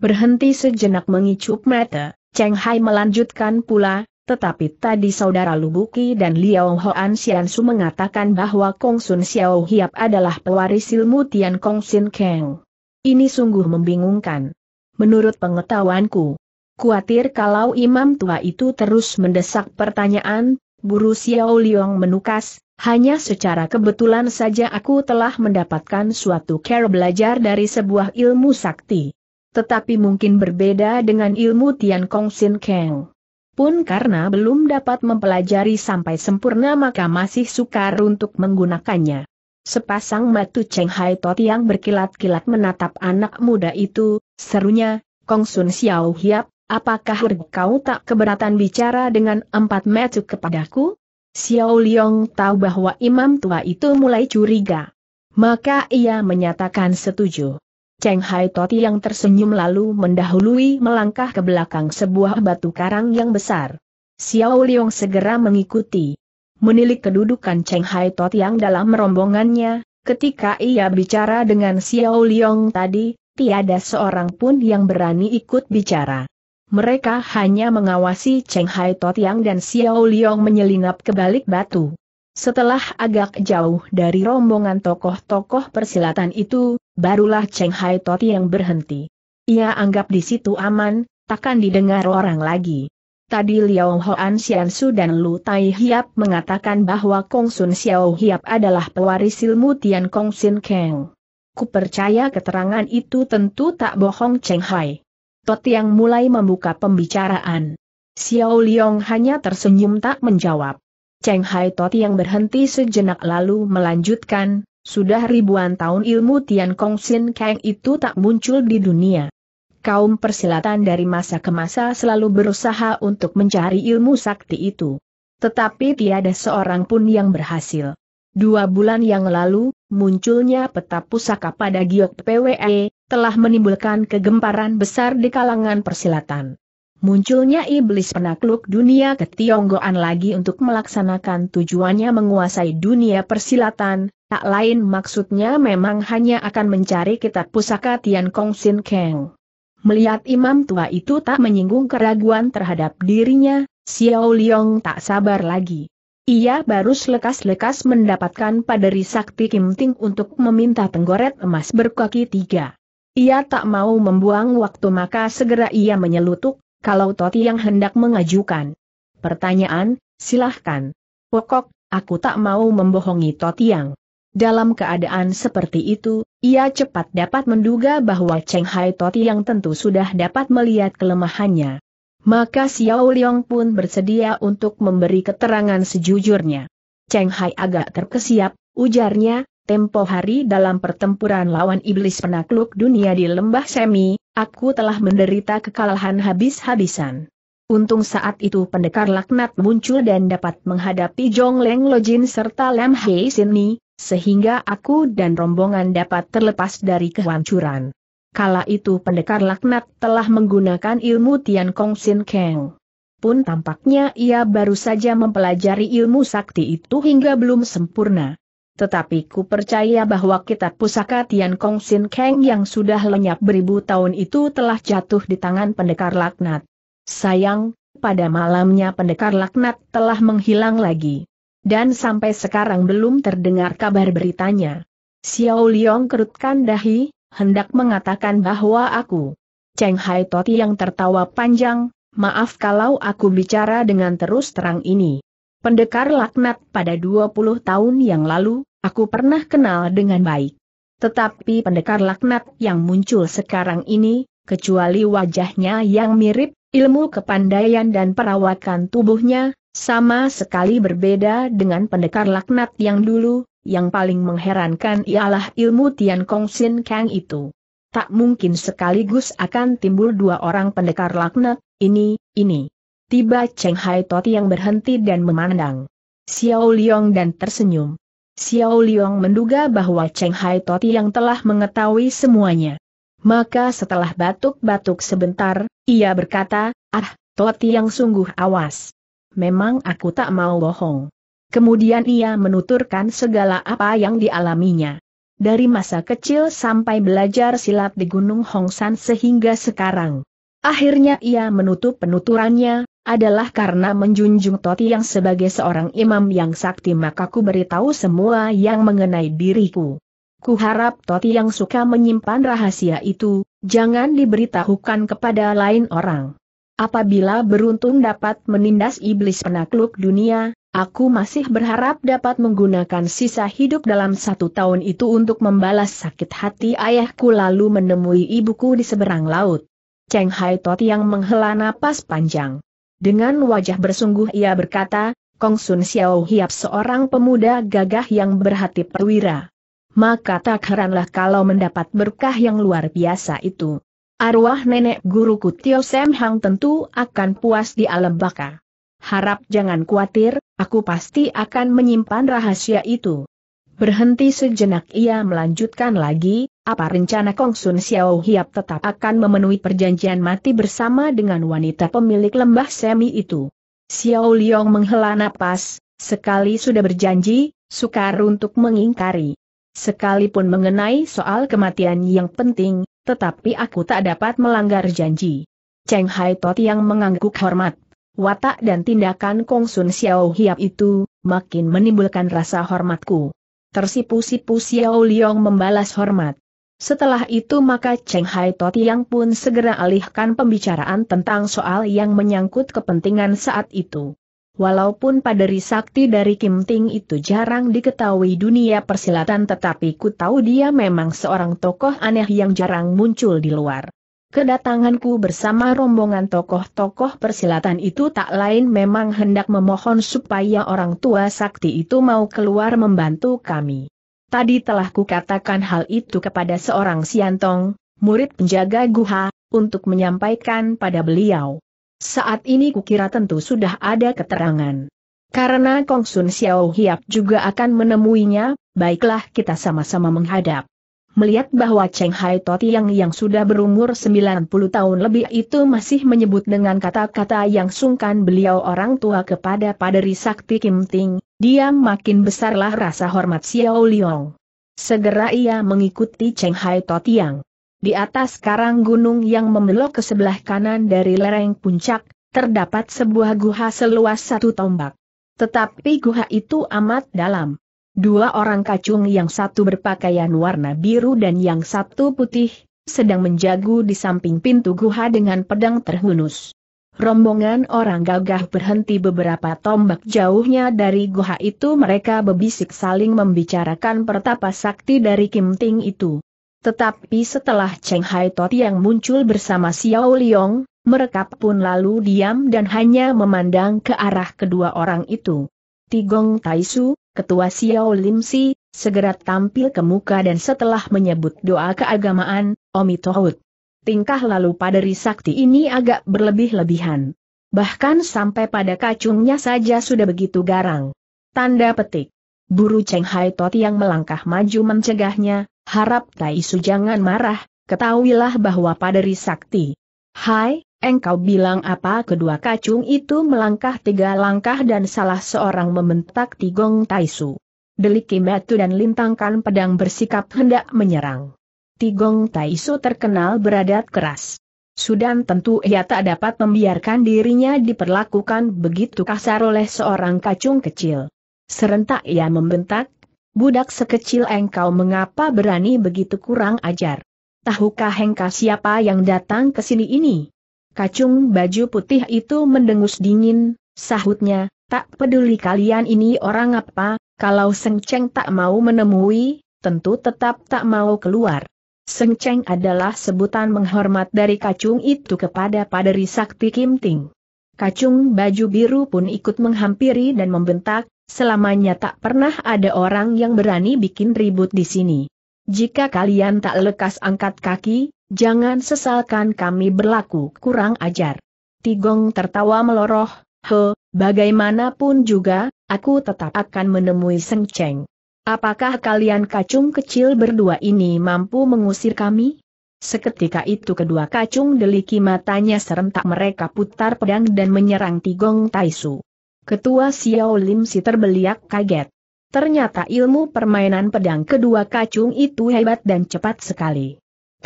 Berhenti sejenak mengicup mata, Cheng Hai melanjutkan pula, tetapi tadi saudara Lubuki dan Liao Hoan Xiansu mengatakan bahwa Kong Sun Xiao Hiap adalah pewaris ilmu Tian Kong Sin Kang. Ini sungguh membingungkan. Menurut pengetahuanku, kuatir kalau imam tua itu terus mendesak pertanyaan, buru Xiao Liang menukas, hanya secara kebetulan saja aku telah mendapatkan suatu cara belajar dari sebuah ilmu sakti. Tetapi mungkin berbeda dengan ilmu Tian Kong Sin Kang pun karena belum dapat mempelajari sampai sempurna maka masih sukar untuk menggunakannya. Sepasang matu Cheng Hai Tot yang berkilat-kilat menatap anak muda itu, serunya, Kong Sun Xiao Hiap, apakah kau tak keberatan bicara dengan empat matu kepadaku? Xiao Liong tahu bahwa imam tua itu mulai curiga. Maka ia menyatakan setuju. Cheng Hai Toti yang tersenyum lalu mendahului melangkah ke belakang sebuah batu karang yang besar. Xiao Liong segera mengikuti. Menilik kedudukan Cheng Hai Toti yang dalam rombongannya, ketika ia bicara dengan Xiao Liong tadi, tiada seorang pun yang berani ikut bicara. Mereka hanya mengawasi Cheng Hai Toti yang dan Xiao Liong menyelinap ke balik batu. Setelah agak jauh dari rombongan tokoh-tokoh persilatan itu, barulah Cheng Hai Toti yang berhenti. Ia anggap di situ aman, takkan didengar orang lagi. Tadi Liao Hoan Xian Su dan Lu Tai Hiap mengatakan bahwa Kong Sun Xiao Hiap adalah pewaris ilmu Tian Kong Sin Ku percaya keterangan itu tentu tak bohong Cheng Hai. Toti yang mulai membuka pembicaraan. Xiao Liong hanya tersenyum tak menjawab. Cheng Hai Toti yang berhenti sejenak lalu melanjutkan, sudah ribuan tahun ilmu Tian Kong Sin Kang itu tak muncul di dunia. Kaum persilatan dari masa ke masa selalu berusaha untuk mencari ilmu sakti itu. Tetapi tiada seorang pun yang berhasil. Dua bulan yang lalu, munculnya peta pusaka pada Giok PWE, telah menimbulkan kegemparan besar di kalangan persilatan. Munculnya iblis penakluk dunia ke Tionggoan lagi untuk melaksanakan tujuannya menguasai dunia persilatan, tak lain maksudnya memang hanya akan mencari kitab pusaka Tian Kong Sin Keng. Melihat imam tua itu tak menyinggung keraguan terhadap dirinya, Xiao Liong tak sabar lagi. Ia baru selekas-lekas mendapatkan paderi sakti Kim Ting untuk meminta penggoret emas berkaki tiga. Ia tak mau membuang waktu maka segera ia menyelutuk, kalau Toti yang hendak mengajukan pertanyaan, silahkan. Pokok, aku tak mau membohongi Toti yang. Dalam keadaan seperti itu, ia cepat dapat menduga bahwa Cheng Hai Toti yang tentu sudah dapat melihat kelemahannya. Maka Xiao Liang pun bersedia untuk memberi keterangan sejujurnya. Cheng Hai agak terkesiap, ujarnya, tempo hari dalam pertempuran lawan iblis penakluk dunia di lembah semi, aku telah menderita kekalahan habis-habisan. Untung saat itu pendekar laknat muncul dan dapat menghadapi Jong Leng Lojin serta Lam Hei Sini, sehingga aku dan rombongan dapat terlepas dari kehancuran. Kala itu pendekar laknat telah menggunakan ilmu Tian Kong Sin Kang. Pun tampaknya ia baru saja mempelajari ilmu sakti itu hingga belum sempurna tetapi ku percaya bahwa kitab pusaka Tian Kong Sin Kang yang sudah lenyap beribu tahun itu telah jatuh di tangan pendekar laknat. Sayang, pada malamnya pendekar laknat telah menghilang lagi. Dan sampai sekarang belum terdengar kabar beritanya. Xiao Liang kerutkan dahi, hendak mengatakan bahwa aku. Cheng Hai Toti yang tertawa panjang, maaf kalau aku bicara dengan terus terang ini. Pendekar laknat pada 20 tahun yang lalu, aku pernah kenal dengan baik. Tetapi pendekar laknat yang muncul sekarang ini, kecuali wajahnya yang mirip, ilmu kepandaian dan perawakan tubuhnya, sama sekali berbeda dengan pendekar laknat yang dulu, yang paling mengherankan ialah ilmu Tian Kong Sin Kang itu. Tak mungkin sekaligus akan timbul dua orang pendekar laknat, ini, ini. Tiba Cheng Hai Toti yang berhenti dan memandang. Xiao Liang dan tersenyum. Xiao Liang menduga bahwa Cheng Hai Toti yang telah mengetahui semuanya. Maka setelah batuk-batuk sebentar, ia berkata, Ah, Toti yang sungguh awas. Memang aku tak mau bohong. Kemudian ia menuturkan segala apa yang dialaminya. Dari masa kecil sampai belajar silat di Gunung Hongsan sehingga sekarang. Akhirnya ia menutup penuturannya, adalah karena menjunjung Toti yang sebagai seorang imam yang sakti maka ku beritahu semua yang mengenai diriku. Ku harap Toti yang suka menyimpan rahasia itu, jangan diberitahukan kepada lain orang. Apabila beruntung dapat menindas iblis penakluk dunia, aku masih berharap dapat menggunakan sisa hidup dalam satu tahun itu untuk membalas sakit hati ayahku lalu menemui ibuku di seberang laut. Cheng Hai Tot yang menghela napas panjang. Dengan wajah bersungguh ia berkata, Kong Sun Xiao Hiap seorang pemuda gagah yang berhati perwira. Maka tak heranlah kalau mendapat berkah yang luar biasa itu. Arwah nenek guruku Tio Sam Hang tentu akan puas di alam baka. Harap jangan khawatir, aku pasti akan menyimpan rahasia itu. Berhenti sejenak ia melanjutkan lagi, apa rencana Kong Sun Xiao Hiap tetap akan memenuhi perjanjian mati bersama dengan wanita pemilik lembah semi itu. Xiao Liong menghela napas, sekali sudah berjanji, sukar untuk mengingkari. Sekalipun mengenai soal kematian yang penting, tetapi aku tak dapat melanggar janji. Cheng Hai Tot yang mengangguk hormat. Watak dan tindakan Kong Sun Xiao Hiap itu, makin menimbulkan rasa hormatku. Tersipu-sipu Xiao Liong membalas hormat. Setelah itu maka Cheng Hai Totiang pun segera alihkan pembicaraan tentang soal yang menyangkut kepentingan saat itu. Walaupun paderi sakti dari Kim Ting itu jarang diketahui dunia persilatan tetapi ku tahu dia memang seorang tokoh aneh yang jarang muncul di luar. Kedatanganku bersama rombongan tokoh-tokoh persilatan itu tak lain memang hendak memohon supaya orang tua sakti itu mau keluar membantu kami. Tadi telah kukatakan hal itu kepada seorang Siantong, murid penjaga guha, untuk menyampaikan pada beliau. Saat ini kukira tentu sudah ada keterangan. Karena Kong Sun Xiao Hiap juga akan menemuinya, baiklah kita sama-sama menghadap melihat bahwa Cheng Hai Totiang yang sudah berumur 90 tahun lebih itu masih menyebut dengan kata-kata yang sungkan beliau orang tua kepada Paderi Sakti Kim Ting, dia makin besarlah rasa hormat Xiao Liong. Segera ia mengikuti Cheng Hai Totiang. Di atas karang gunung yang membelok ke sebelah kanan dari lereng puncak, terdapat sebuah guha seluas satu tombak. Tetapi guha itu amat dalam. Dua orang kacung yang satu berpakaian warna biru dan yang satu putih, sedang menjagu di samping pintu guha dengan pedang terhunus. Rombongan orang gagah berhenti beberapa tombak jauhnya dari guha itu mereka berbisik saling membicarakan pertapa sakti dari Kim Ting itu. Tetapi setelah Cheng Hai Tot yang muncul bersama Xiao Liong, mereka pun lalu diam dan hanya memandang ke arah kedua orang itu. Tigong Taisu, Ketua Xiao Lim Si, segera tampil ke muka dan setelah menyebut doa keagamaan, Omi Tohut. Tingkah lalu pada Risakti ini agak berlebih-lebihan. Bahkan sampai pada kacungnya saja sudah begitu garang. Tanda petik. Buru Cheng Hai Tot yang melangkah maju mencegahnya, harap Tai Su jangan marah, ketahuilah bahwa pada Risakti. Hai, Engkau bilang apa kedua kacung itu melangkah tiga langkah dan salah seorang membentak Tigong Taisu. Deliki Metu dan Lintangkan pedang bersikap hendak menyerang. Tigong Taisu terkenal beradat keras. Sudan tentu ia tak dapat membiarkan dirinya diperlakukan begitu kasar oleh seorang kacung kecil. Serentak ia membentak, budak sekecil engkau mengapa berani begitu kurang ajar? Tahukah engkau siapa yang datang ke sini ini? Kacung baju putih itu mendengus dingin, sahutnya, tak peduli kalian ini orang apa, kalau Seng tak mau menemui, tentu tetap tak mau keluar. Seng adalah sebutan menghormat dari kacung itu kepada Paderi Sakti Kim Ting. Kacung baju biru pun ikut menghampiri dan membentak, selamanya tak pernah ada orang yang berani bikin ribut di sini. Jika kalian tak lekas angkat kaki, Jangan sesalkan kami berlaku kurang ajar. Tigong tertawa meloroh, he, bagaimanapun juga, aku tetap akan menemui Seng Cheng. Apakah kalian kacung kecil berdua ini mampu mengusir kami? Seketika itu kedua kacung deliki matanya serentak mereka putar pedang dan menyerang Tigong Taisu. Ketua Xiao Lim si terbeliak kaget. Ternyata ilmu permainan pedang kedua kacung itu hebat dan cepat sekali.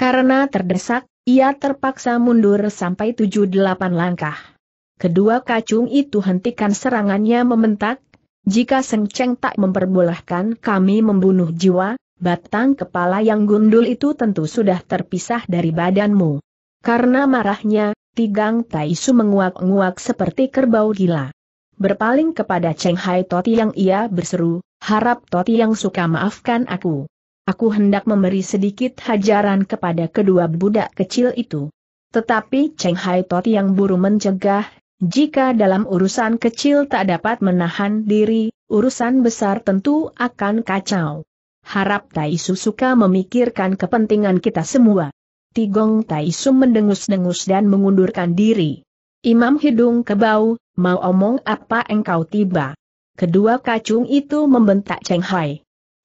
Karena terdesak, ia terpaksa mundur sampai tujuh-delapan langkah. Kedua kacung itu hentikan serangannya mementak, jika Seng tak memperbolehkan kami membunuh jiwa, batang kepala yang gundul itu tentu sudah terpisah dari badanmu. Karena marahnya, Tigang Taisu menguak-nguak seperti kerbau gila. Berpaling kepada Cheng Hai Toti yang ia berseru, harap Toti yang suka maafkan aku. Aku hendak memberi sedikit hajaran kepada kedua budak kecil itu. Tetapi Cheng Hai Tot yang buru mencegah, jika dalam urusan kecil tak dapat menahan diri, urusan besar tentu akan kacau. Harap Tai Su suka memikirkan kepentingan kita semua. Tigong Tai Su mendengus-dengus dan mengundurkan diri. Imam hidung kebau, mau omong apa engkau tiba. Kedua kacung itu membentak Cheng Hai.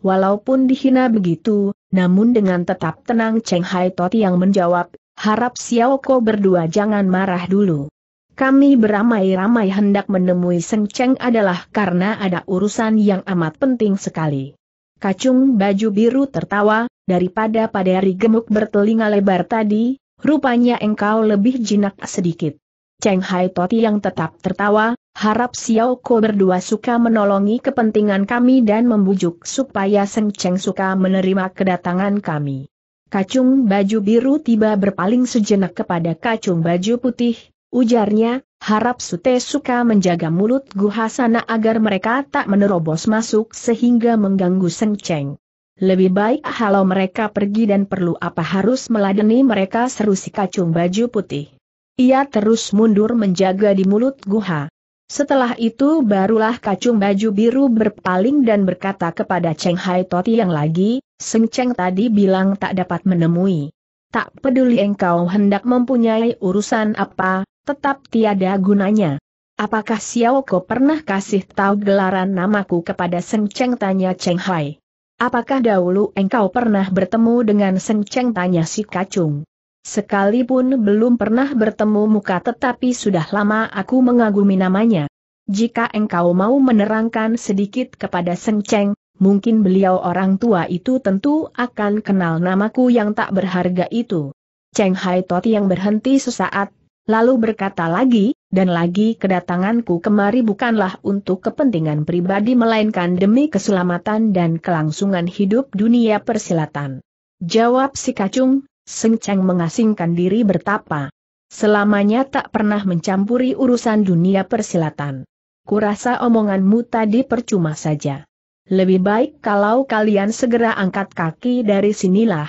Walaupun dihina begitu, namun dengan tetap tenang Cheng Hai Toti yang menjawab, harap Xiao Ko berdua jangan marah dulu. Kami beramai-ramai hendak menemui Seng Cheng adalah karena ada urusan yang amat penting sekali. Kacung baju biru tertawa, daripada padari gemuk bertelinga lebar tadi, rupanya engkau lebih jinak sedikit. Cheng Hai Toti yang tetap tertawa, Harap Xiao Ko berdua suka menolongi kepentingan kami dan membujuk supaya Seng Cheng suka menerima kedatangan kami. Kacung baju biru tiba berpaling sejenak kepada kacung baju putih, ujarnya, harap Sute suka menjaga mulut Guhasana agar mereka tak menerobos masuk sehingga mengganggu Seng Cheng. Lebih baik kalau mereka pergi dan perlu apa harus meladeni mereka seru si kacung baju putih. Ia terus mundur menjaga di mulut Guha. Setelah itu barulah kacung baju biru berpaling dan berkata kepada Cheng Hai Toti yang lagi, Seng Cheng tadi bilang tak dapat menemui. Tak peduli engkau hendak mempunyai urusan apa, tetap tiada gunanya. Apakah Xiao Ko pernah kasih tahu gelaran namaku kepada Seng Cheng tanya Cheng Hai? Apakah dahulu engkau pernah bertemu dengan Seng Cheng tanya si kacung? Sekalipun belum pernah bertemu muka tetapi sudah lama aku mengagumi namanya. Jika engkau mau menerangkan sedikit kepada Seng Cheng, mungkin beliau orang tua itu tentu akan kenal namaku yang tak berharga itu. Cheng Hai Toti yang berhenti sesaat, lalu berkata lagi, dan lagi kedatanganku kemari bukanlah untuk kepentingan pribadi melainkan demi keselamatan dan kelangsungan hidup dunia persilatan. Jawab si kacung, Seng Cheng mengasingkan diri bertapa. Selamanya tak pernah mencampuri urusan dunia persilatan. Kurasa omonganmu tadi percuma saja. Lebih baik kalau kalian segera angkat kaki dari sinilah.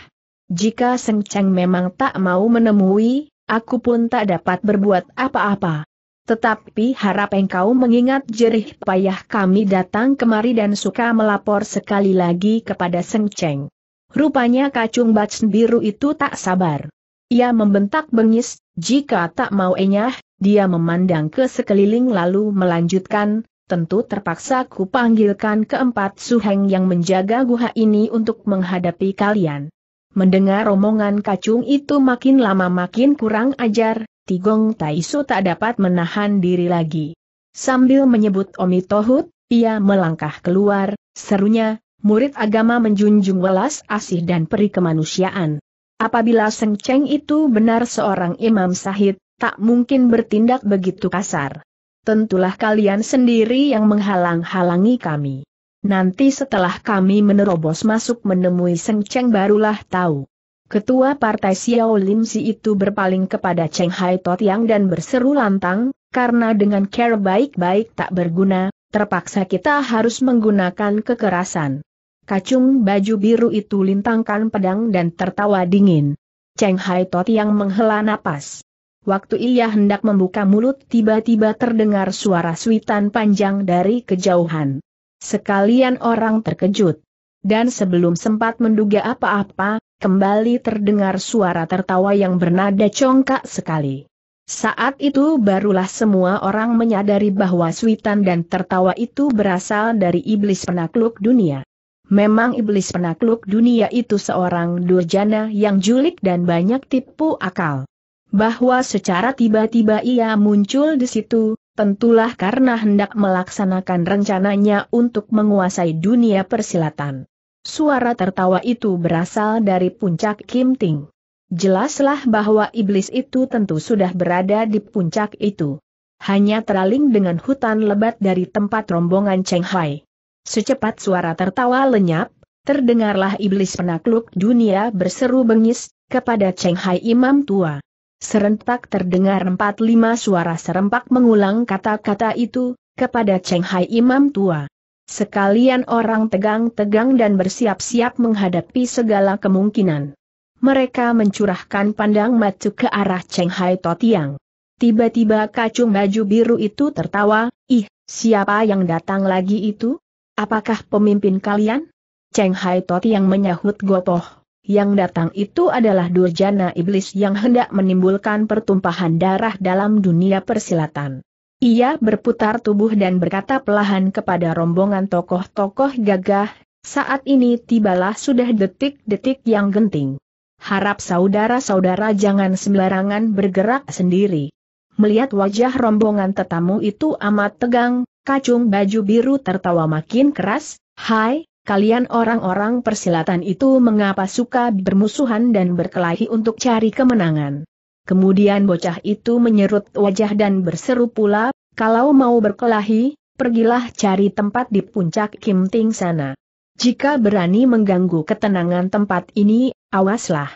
Jika Seng Cheng memang tak mau menemui, aku pun tak dapat berbuat apa-apa. Tetapi harap engkau mengingat jerih payah kami datang kemari dan suka melapor sekali lagi kepada Seng Cheng. Rupanya kacung bats biru itu tak sabar. Ia membentak bengis, jika tak mau enyah, dia memandang ke sekeliling lalu melanjutkan, tentu terpaksa ku panggilkan keempat suheng yang menjaga guha ini untuk menghadapi kalian. Mendengar romongan kacung itu makin lama makin kurang ajar, Tigong Taisu tak dapat menahan diri lagi. Sambil menyebut Omi Tohut, ia melangkah keluar, serunya, murid agama menjunjung welas asih dan peri kemanusiaan. Apabila Seng Cheng itu benar seorang imam sahid, tak mungkin bertindak begitu kasar. Tentulah kalian sendiri yang menghalang-halangi kami. Nanti setelah kami menerobos masuk menemui Seng Cheng barulah tahu. Ketua Partai Xiao Lim Si itu berpaling kepada Cheng Hai yang dan berseru lantang, karena dengan care baik-baik tak berguna, terpaksa kita harus menggunakan kekerasan. Kacung baju biru itu lintangkan pedang dan tertawa dingin. Cheng Hai Tot yang menghela napas. Waktu ia hendak membuka mulut tiba-tiba terdengar suara suitan panjang dari kejauhan. Sekalian orang terkejut. Dan sebelum sempat menduga apa-apa, kembali terdengar suara tertawa yang bernada congkak sekali. Saat itu barulah semua orang menyadari bahwa suitan dan tertawa itu berasal dari iblis penakluk dunia. Memang iblis penakluk dunia itu seorang durjana yang julik dan banyak tipu akal. Bahwa secara tiba-tiba ia muncul di situ, tentulah karena hendak melaksanakan rencananya untuk menguasai dunia persilatan. Suara tertawa itu berasal dari puncak Kim Ting. Jelaslah bahwa iblis itu tentu sudah berada di puncak itu. Hanya teraling dengan hutan lebat dari tempat rombongan Cheng Hai. Secepat suara tertawa lenyap, terdengarlah iblis penakluk dunia berseru bengis, kepada Cheng Hai Imam Tua. Serentak terdengar empat lima suara serempak mengulang kata-kata itu, kepada Cheng Hai Imam Tua. Sekalian orang tegang-tegang dan bersiap-siap menghadapi segala kemungkinan. Mereka mencurahkan pandang mata ke arah Cheng Hai Totiang. Tiba-tiba kacung baju biru itu tertawa, ih, siapa yang datang lagi itu? Apakah pemimpin kalian? Cheng Hai Tot yang menyahut Gopoh. Yang datang itu adalah Durjana Iblis yang hendak menimbulkan pertumpahan darah dalam dunia persilatan. Ia berputar tubuh dan berkata pelahan kepada rombongan tokoh-tokoh gagah, saat ini tibalah sudah detik-detik yang genting. Harap saudara-saudara jangan sembarangan bergerak sendiri. Melihat wajah rombongan tetamu itu amat tegang, kacung baju biru tertawa makin keras, Hai, kalian orang-orang persilatan itu mengapa suka bermusuhan dan berkelahi untuk cari kemenangan. Kemudian bocah itu menyerut wajah dan berseru pula, kalau mau berkelahi, pergilah cari tempat di puncak Kim Ting sana. Jika berani mengganggu ketenangan tempat ini, awaslah.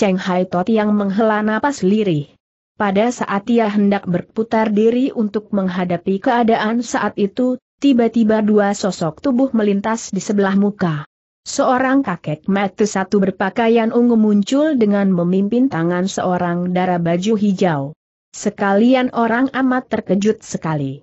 Cheng Hai Tot yang menghela napas lirih. Pada saat ia hendak berputar diri untuk menghadapi keadaan saat itu, tiba-tiba dua sosok tubuh melintas di sebelah muka. Seorang kakek mati satu berpakaian ungu muncul dengan memimpin tangan seorang darah baju hijau. Sekalian orang amat terkejut sekali.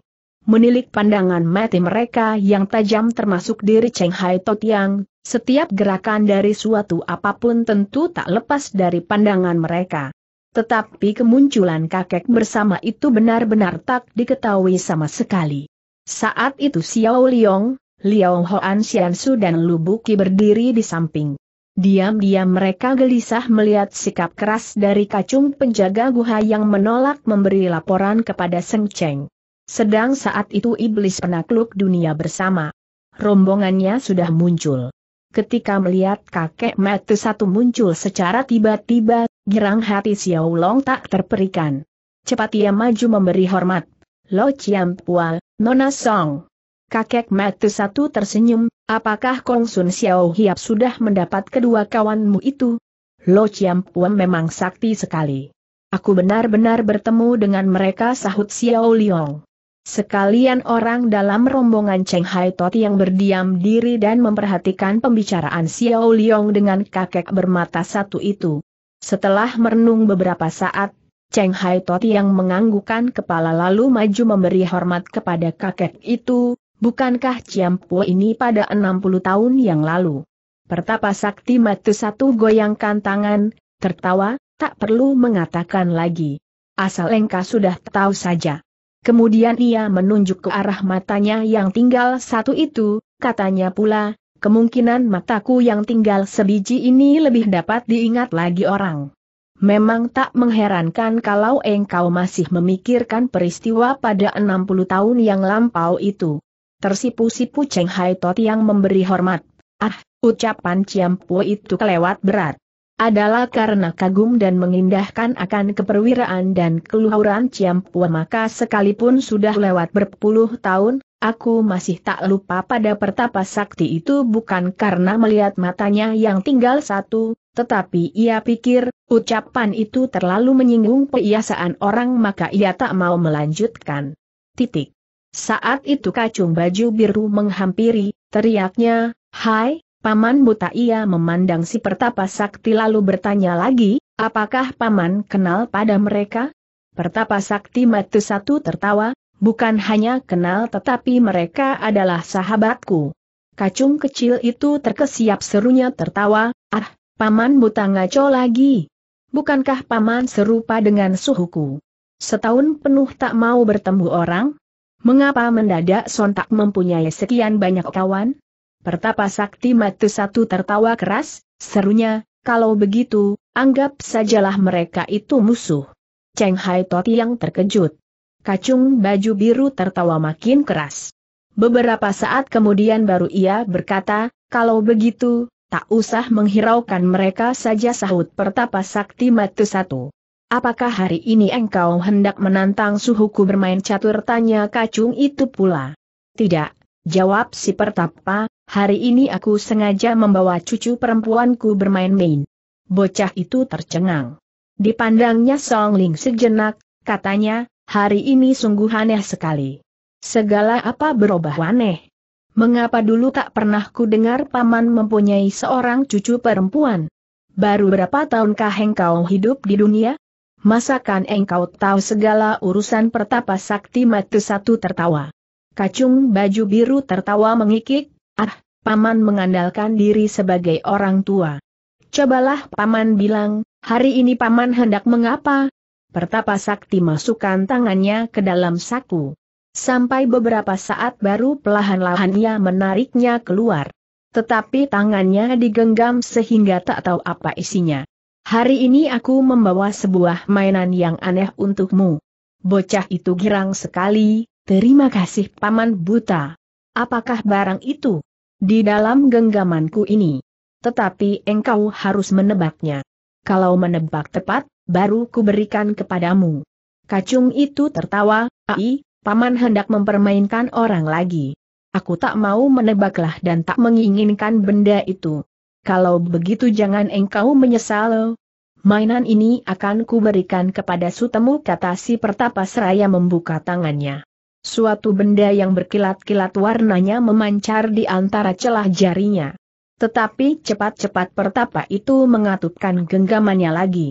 Menilik pandangan mati mereka yang tajam termasuk diri Cheng Hai Totiang, setiap gerakan dari suatu apapun tentu tak lepas dari pandangan mereka. Tetapi kemunculan kakek bersama itu benar-benar tak diketahui sama sekali. Saat itu Xiao Liong, Liao Hoan Xiansu dan Lubuki berdiri di samping. Diam-diam mereka gelisah melihat sikap keras dari kacung penjaga guha yang menolak memberi laporan kepada Seng Cheng. Sedang saat itu iblis penakluk dunia bersama. Rombongannya sudah muncul. Ketika melihat kakek metu satu muncul secara tiba-tiba, Girang hati Xiao Long tak terperikan. Cepat ia maju memberi hormat. Lo Chiam Pual, Nona Song. Kakek Matu satu tersenyum, apakah Kong Sun Xiao Hiap sudah mendapat kedua kawanmu itu? Lo Chiam Puan memang sakti sekali. Aku benar-benar bertemu dengan mereka sahut Xiao Liong. Sekalian orang dalam rombongan Cheng Hai Tot yang berdiam diri dan memperhatikan pembicaraan Xiao Liong dengan kakek bermata satu itu. Setelah merenung beberapa saat, Cheng Hai Toti yang menganggukan kepala lalu maju memberi hormat kepada kakek itu, bukankah Ciam Pua ini pada 60 tahun yang lalu? Pertapa Sakti Matu satu goyangkan tangan, tertawa, tak perlu mengatakan lagi. Asal engkau sudah tahu saja. Kemudian ia menunjuk ke arah matanya yang tinggal satu itu, katanya pula, kemungkinan mataku yang tinggal sebiji ini lebih dapat diingat lagi orang. Memang tak mengherankan kalau engkau masih memikirkan peristiwa pada 60 tahun yang lampau itu. Tersipu-sipu Cheng Hai Tot yang memberi hormat. Ah, ucapan Ciampu itu kelewat berat. Adalah karena kagum dan mengindahkan akan keperwiraan dan keluhuran Ciampu maka sekalipun sudah lewat berpuluh tahun, Aku masih tak lupa pada pertapa sakti itu bukan karena melihat matanya yang tinggal satu, tetapi ia pikir, ucapan itu terlalu menyinggung kebiasaan orang maka ia tak mau melanjutkan. Titik. Saat itu kacung baju biru menghampiri, teriaknya, Hai, Paman Buta ia memandang si pertapa sakti lalu bertanya lagi, apakah Paman kenal pada mereka? Pertapa sakti matu satu tertawa, Bukan hanya kenal tetapi mereka adalah sahabatku. Kacung kecil itu terkesiap serunya tertawa, ah, paman buta ngaco lagi. Bukankah paman serupa dengan suhuku? Setahun penuh tak mau bertemu orang? Mengapa mendadak sontak mempunyai sekian banyak kawan? Pertapa Sakti Matu Satu tertawa keras, serunya, kalau begitu, anggap sajalah mereka itu musuh. Cheng Hai Toti yang terkejut. Kacung baju biru tertawa makin keras. Beberapa saat kemudian baru ia berkata, kalau begitu, tak usah menghiraukan mereka saja sahut pertapa sakti matu satu. Apakah hari ini engkau hendak menantang suhuku bermain catur tanya kacung itu pula? Tidak, jawab si pertapa, hari ini aku sengaja membawa cucu perempuanku bermain-main. Bocah itu tercengang. Dipandangnya Song Ling sejenak, katanya, Hari ini sungguh aneh sekali. Segala apa berubah aneh. Mengapa dulu tak pernah ku dengar paman mempunyai seorang cucu perempuan? Baru berapa tahunkah engkau hidup di dunia? Masakan engkau tahu segala urusan pertapa sakti mati satu tertawa. Kacung baju biru tertawa mengikik, ah, paman mengandalkan diri sebagai orang tua. Cobalah paman bilang, hari ini paman hendak mengapa, Pertapa Sakti masukkan tangannya ke dalam saku. Sampai beberapa saat baru pelahan-lahan ia menariknya keluar. Tetapi tangannya digenggam sehingga tak tahu apa isinya. Hari ini aku membawa sebuah mainan yang aneh untukmu. Bocah itu girang sekali, terima kasih Paman Buta. Apakah barang itu? Di dalam genggamanku ini. Tetapi engkau harus menebaknya kalau menebak tepat, baru kuberikan kepadamu. Kacung itu tertawa, ai, paman hendak mempermainkan orang lagi. Aku tak mau menebaklah dan tak menginginkan benda itu. Kalau begitu jangan engkau menyesal. Mainan ini akan kuberikan kepada sutemu kata si pertapa seraya membuka tangannya. Suatu benda yang berkilat-kilat warnanya memancar di antara celah jarinya. Tetapi cepat-cepat pertapa itu mengatupkan genggamannya lagi.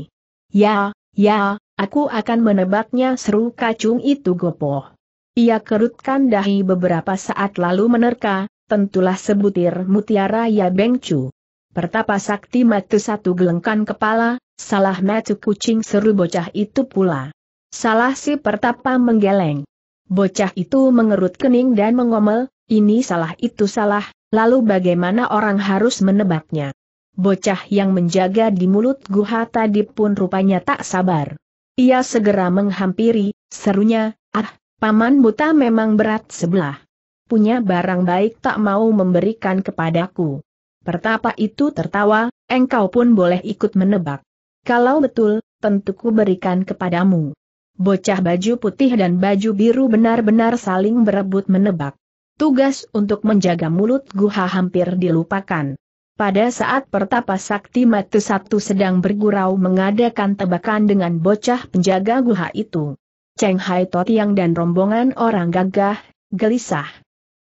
Ya, ya, aku akan menebaknya seru kacung itu gopoh. Ia kerutkan dahi beberapa saat lalu menerka, tentulah sebutir mutiara ya bengcu. Pertapa sakti matu satu gelengkan kepala, salah matu kucing seru bocah itu pula. Salah si pertapa menggeleng. Bocah itu mengerut kening dan mengomel, ini salah itu salah, Lalu bagaimana orang harus menebaknya? Bocah yang menjaga di mulut guha tadi pun rupanya tak sabar. Ia segera menghampiri, serunya, ah, paman buta memang berat sebelah. Punya barang baik tak mau memberikan kepadaku. Pertapa itu tertawa, engkau pun boleh ikut menebak. Kalau betul, tentu ku berikan kepadamu. Bocah baju putih dan baju biru benar-benar saling berebut menebak tugas untuk menjaga mulut Guha hampir dilupakan. Pada saat Pertapa Sakti Matu satu sedang bergurau mengadakan tebakan dengan bocah penjaga Guha itu. Cheng Hai Totiang dan rombongan orang gagah, gelisah.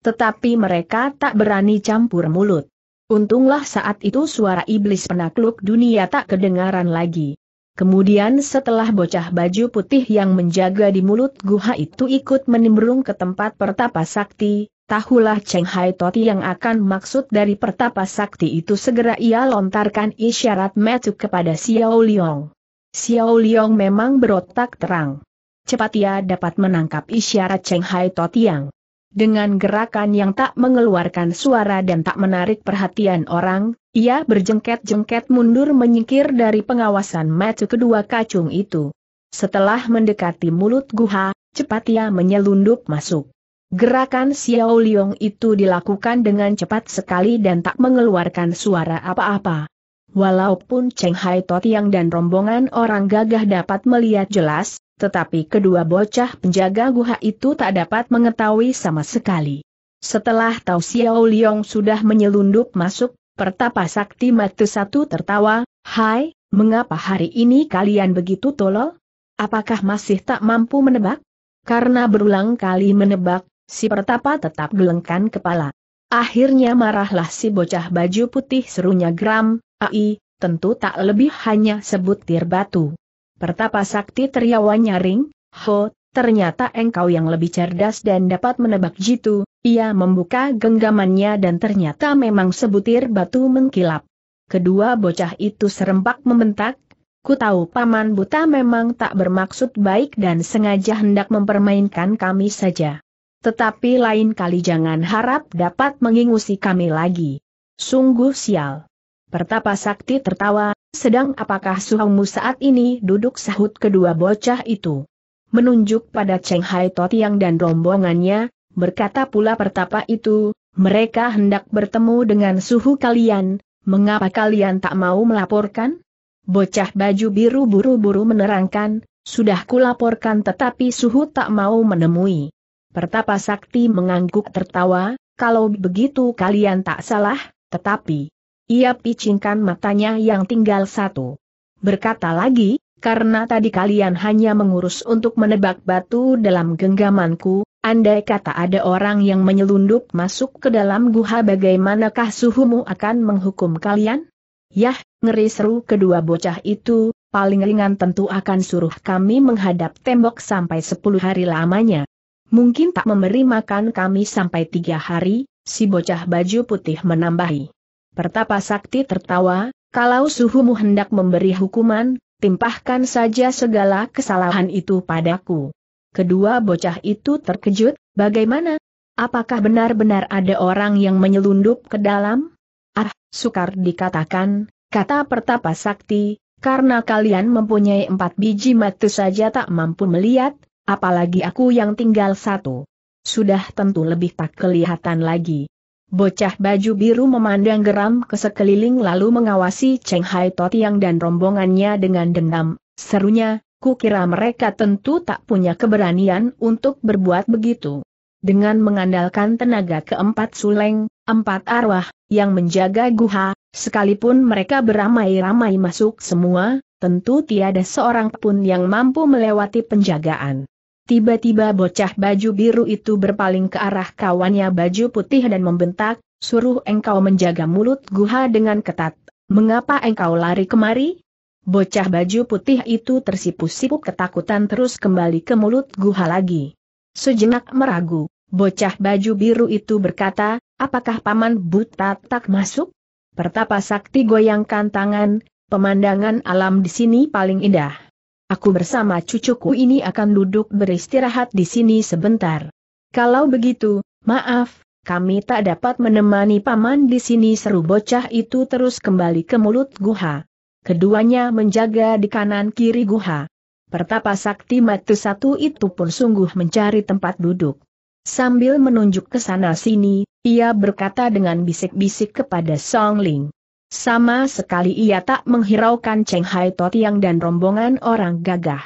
Tetapi mereka tak berani campur mulut. Untunglah saat itu suara iblis penakluk dunia tak kedengaran lagi. Kemudian setelah bocah baju putih yang menjaga di mulut guha itu ikut menimbrung ke tempat pertapa sakti, Tahulah Cheng Hai Toti yang akan maksud dari pertapa sakti itu segera ia lontarkan isyarat metuk kepada Xiao Liong. Xiao Liong memang berotak terang. Cepat ia dapat menangkap isyarat Cheng Hai Toti yang dengan gerakan yang tak mengeluarkan suara dan tak menarik perhatian orang, ia berjengket-jengket mundur menyingkir dari pengawasan mata kedua kacung itu. Setelah mendekati mulut guha, cepat ia menyelundup masuk. Gerakan Xiao Liong itu dilakukan dengan cepat sekali dan tak mengeluarkan suara apa-apa. Walaupun Cheng Hai Totiang dan rombongan orang gagah dapat melihat jelas, tetapi kedua bocah penjaga guha itu tak dapat mengetahui sama sekali. Setelah tahu Xiao Liong sudah menyelundup masuk, Pertapa Sakti mati Satu tertawa, Hai, mengapa hari ini kalian begitu tolol? Apakah masih tak mampu menebak? Karena berulang kali menebak, Si pertapa tetap gelengkan kepala. Akhirnya marahlah si bocah baju putih serunya gram, ai, tentu tak lebih hanya sebutir batu. Pertapa sakti teriawanya nyaring, ho, ternyata engkau yang lebih cerdas dan dapat menebak jitu, ia membuka genggamannya dan ternyata memang sebutir batu mengkilap. Kedua bocah itu serempak membentak, ku tahu paman buta memang tak bermaksud baik dan sengaja hendak mempermainkan kami saja. Tetapi lain kali jangan harap dapat mengingusi kami lagi. Sungguh sial. Pertapa Sakti tertawa, sedang apakah suhumu saat ini duduk sahut kedua bocah itu? Menunjuk pada Cheng Hai Totiang dan rombongannya, berkata pula pertapa itu, mereka hendak bertemu dengan suhu kalian, mengapa kalian tak mau melaporkan? Bocah baju biru buru-buru menerangkan, sudah kulaporkan tetapi suhu tak mau menemui. Pertapa Sakti mengangguk tertawa, kalau begitu kalian tak salah, tetapi... Ia picingkan matanya yang tinggal satu. Berkata lagi, karena tadi kalian hanya mengurus untuk menebak batu dalam genggamanku, andai kata ada orang yang menyelundup masuk ke dalam guha bagaimanakah suhumu akan menghukum kalian? Yah, ngeri seru kedua bocah itu, paling ringan tentu akan suruh kami menghadap tembok sampai sepuluh hari lamanya. Mungkin tak memberi makan kami sampai tiga hari, si bocah baju putih menambahi. Pertapa Sakti tertawa, kalau suhumu hendak memberi hukuman, timpahkan saja segala kesalahan itu padaku. Kedua bocah itu terkejut, bagaimana? Apakah benar-benar ada orang yang menyelundup ke dalam? Ah, sukar dikatakan, kata Pertapa Sakti, karena kalian mempunyai empat biji mata saja tak mampu melihat, Apalagi aku yang tinggal satu. Sudah tentu lebih tak kelihatan lagi. Bocah baju biru memandang geram ke sekeliling lalu mengawasi Cheng Hai Totiang dan rombongannya dengan dendam, serunya, kukira mereka tentu tak punya keberanian untuk berbuat begitu. Dengan mengandalkan tenaga keempat suleng, empat arwah, yang menjaga guha, sekalipun mereka beramai-ramai masuk semua, tentu tiada seorang pun yang mampu melewati penjagaan. Tiba-tiba bocah baju biru itu berpaling ke arah kawannya baju putih dan membentak, suruh engkau menjaga mulut guha dengan ketat. Mengapa engkau lari kemari? Bocah baju putih itu tersipu-sipu ketakutan terus kembali ke mulut guha lagi. Sejenak meragu, bocah baju biru itu berkata, apakah paman buta tak masuk? Pertapa sakti goyangkan tangan, pemandangan alam di sini paling indah aku bersama cucuku ini akan duduk beristirahat di sini sebentar. Kalau begitu, maaf, kami tak dapat menemani paman di sini seru bocah itu terus kembali ke mulut guha. Keduanya menjaga di kanan kiri guha. Pertapa sakti matu satu itu pun sungguh mencari tempat duduk. Sambil menunjuk ke sana sini, ia berkata dengan bisik-bisik kepada Song Ling. Sama sekali ia tak menghiraukan Cheng Hai Totiang dan rombongan orang gagah.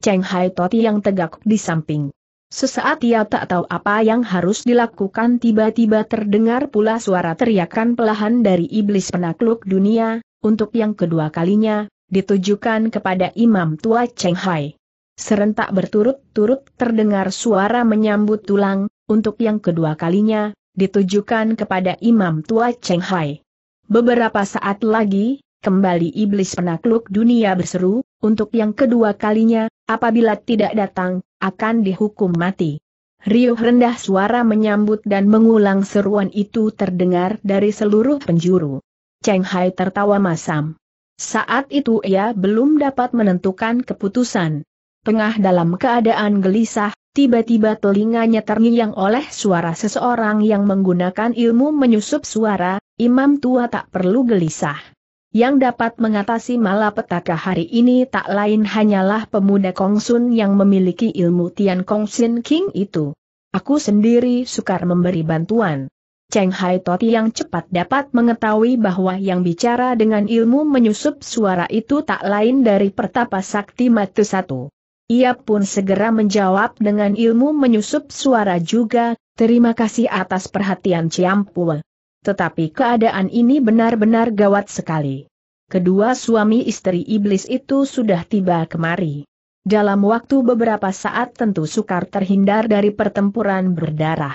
Cheng Hai Totiang tegak di samping. Sesaat ia tak tahu apa yang harus dilakukan tiba-tiba terdengar pula suara teriakan pelahan dari iblis penakluk dunia, untuk yang kedua kalinya, ditujukan kepada imam tua Cheng Hai. Serentak berturut-turut terdengar suara menyambut tulang, untuk yang kedua kalinya, ditujukan kepada imam tua Cheng Hai. Beberapa saat lagi, kembali iblis penakluk dunia berseru, untuk yang kedua kalinya, apabila tidak datang, akan dihukum mati. Riuh rendah suara menyambut dan mengulang seruan itu terdengar dari seluruh penjuru. Cheng Hai tertawa masam. Saat itu ia belum dapat menentukan keputusan. Tengah dalam keadaan gelisah, tiba-tiba telinganya terngiang oleh suara seseorang yang menggunakan ilmu menyusup suara, imam tua tak perlu gelisah. Yang dapat mengatasi malapetaka hari ini tak lain hanyalah pemuda Kongsun yang memiliki ilmu Tian Kongsin King itu. Aku sendiri sukar memberi bantuan. Cheng Hai Toti yang cepat dapat mengetahui bahwa yang bicara dengan ilmu menyusup suara itu tak lain dari pertapa sakti matu satu. Ia pun segera menjawab dengan ilmu menyusup suara juga, terima kasih atas perhatian Ciampu. Tetapi keadaan ini benar-benar gawat sekali. Kedua suami istri iblis itu sudah tiba kemari. Dalam waktu beberapa saat tentu sukar terhindar dari pertempuran berdarah.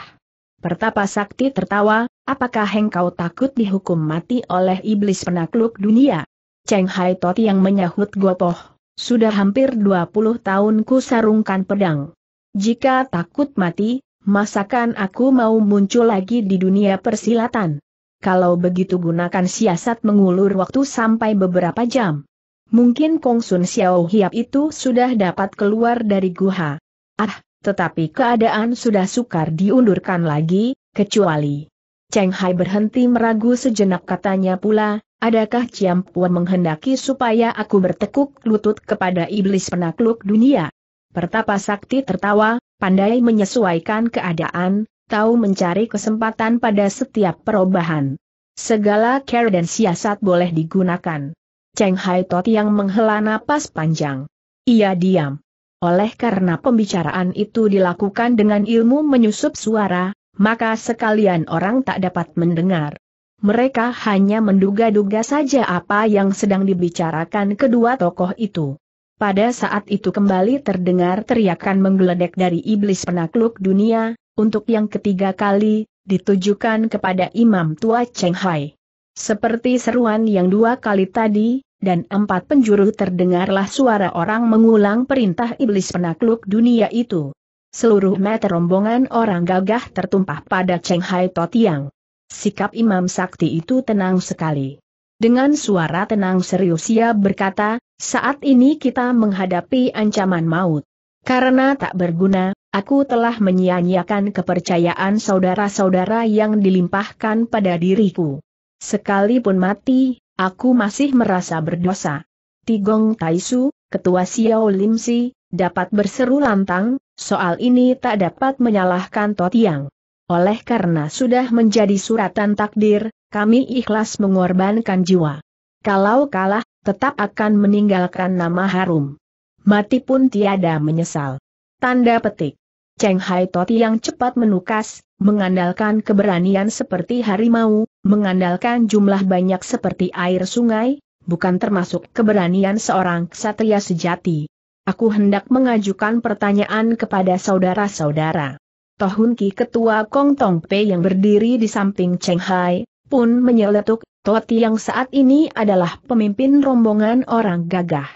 Pertapa Sakti tertawa, apakah engkau takut dihukum mati oleh iblis penakluk dunia? Cheng Hai Tot yang menyahut gopoh, sudah hampir 20 tahun ku sarungkan pedang. Jika takut mati, Masakan aku mau muncul lagi di dunia persilatan? Kalau begitu gunakan siasat mengulur waktu sampai beberapa jam. Mungkin Kong Sun Xiao Hiap itu sudah dapat keluar dari guha. Ah, tetapi keadaan sudah sukar diundurkan lagi, kecuali. Cheng Hai berhenti meragu sejenak katanya pula, adakah Ciam Puan menghendaki supaya aku bertekuk lutut kepada iblis penakluk dunia? Pertapa Sakti tertawa, pandai menyesuaikan keadaan, tahu mencari kesempatan pada setiap perubahan. Segala care dan siasat boleh digunakan. Cheng Hai Tot yang menghela napas panjang. Ia diam. Oleh karena pembicaraan itu dilakukan dengan ilmu menyusup suara, maka sekalian orang tak dapat mendengar. Mereka hanya menduga-duga saja apa yang sedang dibicarakan kedua tokoh itu. Pada saat itu kembali terdengar teriakan menggeledek dari iblis penakluk dunia, untuk yang ketiga kali, ditujukan kepada imam tua Cheng Hai. Seperti seruan yang dua kali tadi, dan empat penjuru terdengarlah suara orang mengulang perintah iblis penakluk dunia itu. Seluruh mata rombongan orang gagah tertumpah pada Cheng Hai Totiang. Sikap Imam Sakti itu tenang sekali. Dengan suara tenang serius ia berkata, saat ini kita menghadapi ancaman maut. Karena tak berguna, aku telah menyia-nyiakan kepercayaan saudara-saudara yang dilimpahkan pada diriku. Sekalipun mati, aku masih merasa berdosa. Tigong Taisu, Ketua Xiao Limsi, dapat berseru lantang, soal ini tak dapat menyalahkan Totiang. Oleh karena sudah menjadi suratan takdir, kami ikhlas mengorbankan jiwa. Kalau kalah, tetap akan meninggalkan nama harum. Mati pun tiada menyesal. Tanda petik. Cheng Hai Toti yang cepat menukas, mengandalkan keberanian seperti harimau, mengandalkan jumlah banyak seperti air sungai, bukan termasuk keberanian seorang ksatria sejati. Aku hendak mengajukan pertanyaan kepada saudara-saudara. Tohun Ki Ketua Kong Tong Pei yang berdiri di samping Cheng Hai, pun menyeletuk Toti yang saat ini adalah pemimpin rombongan orang gagah.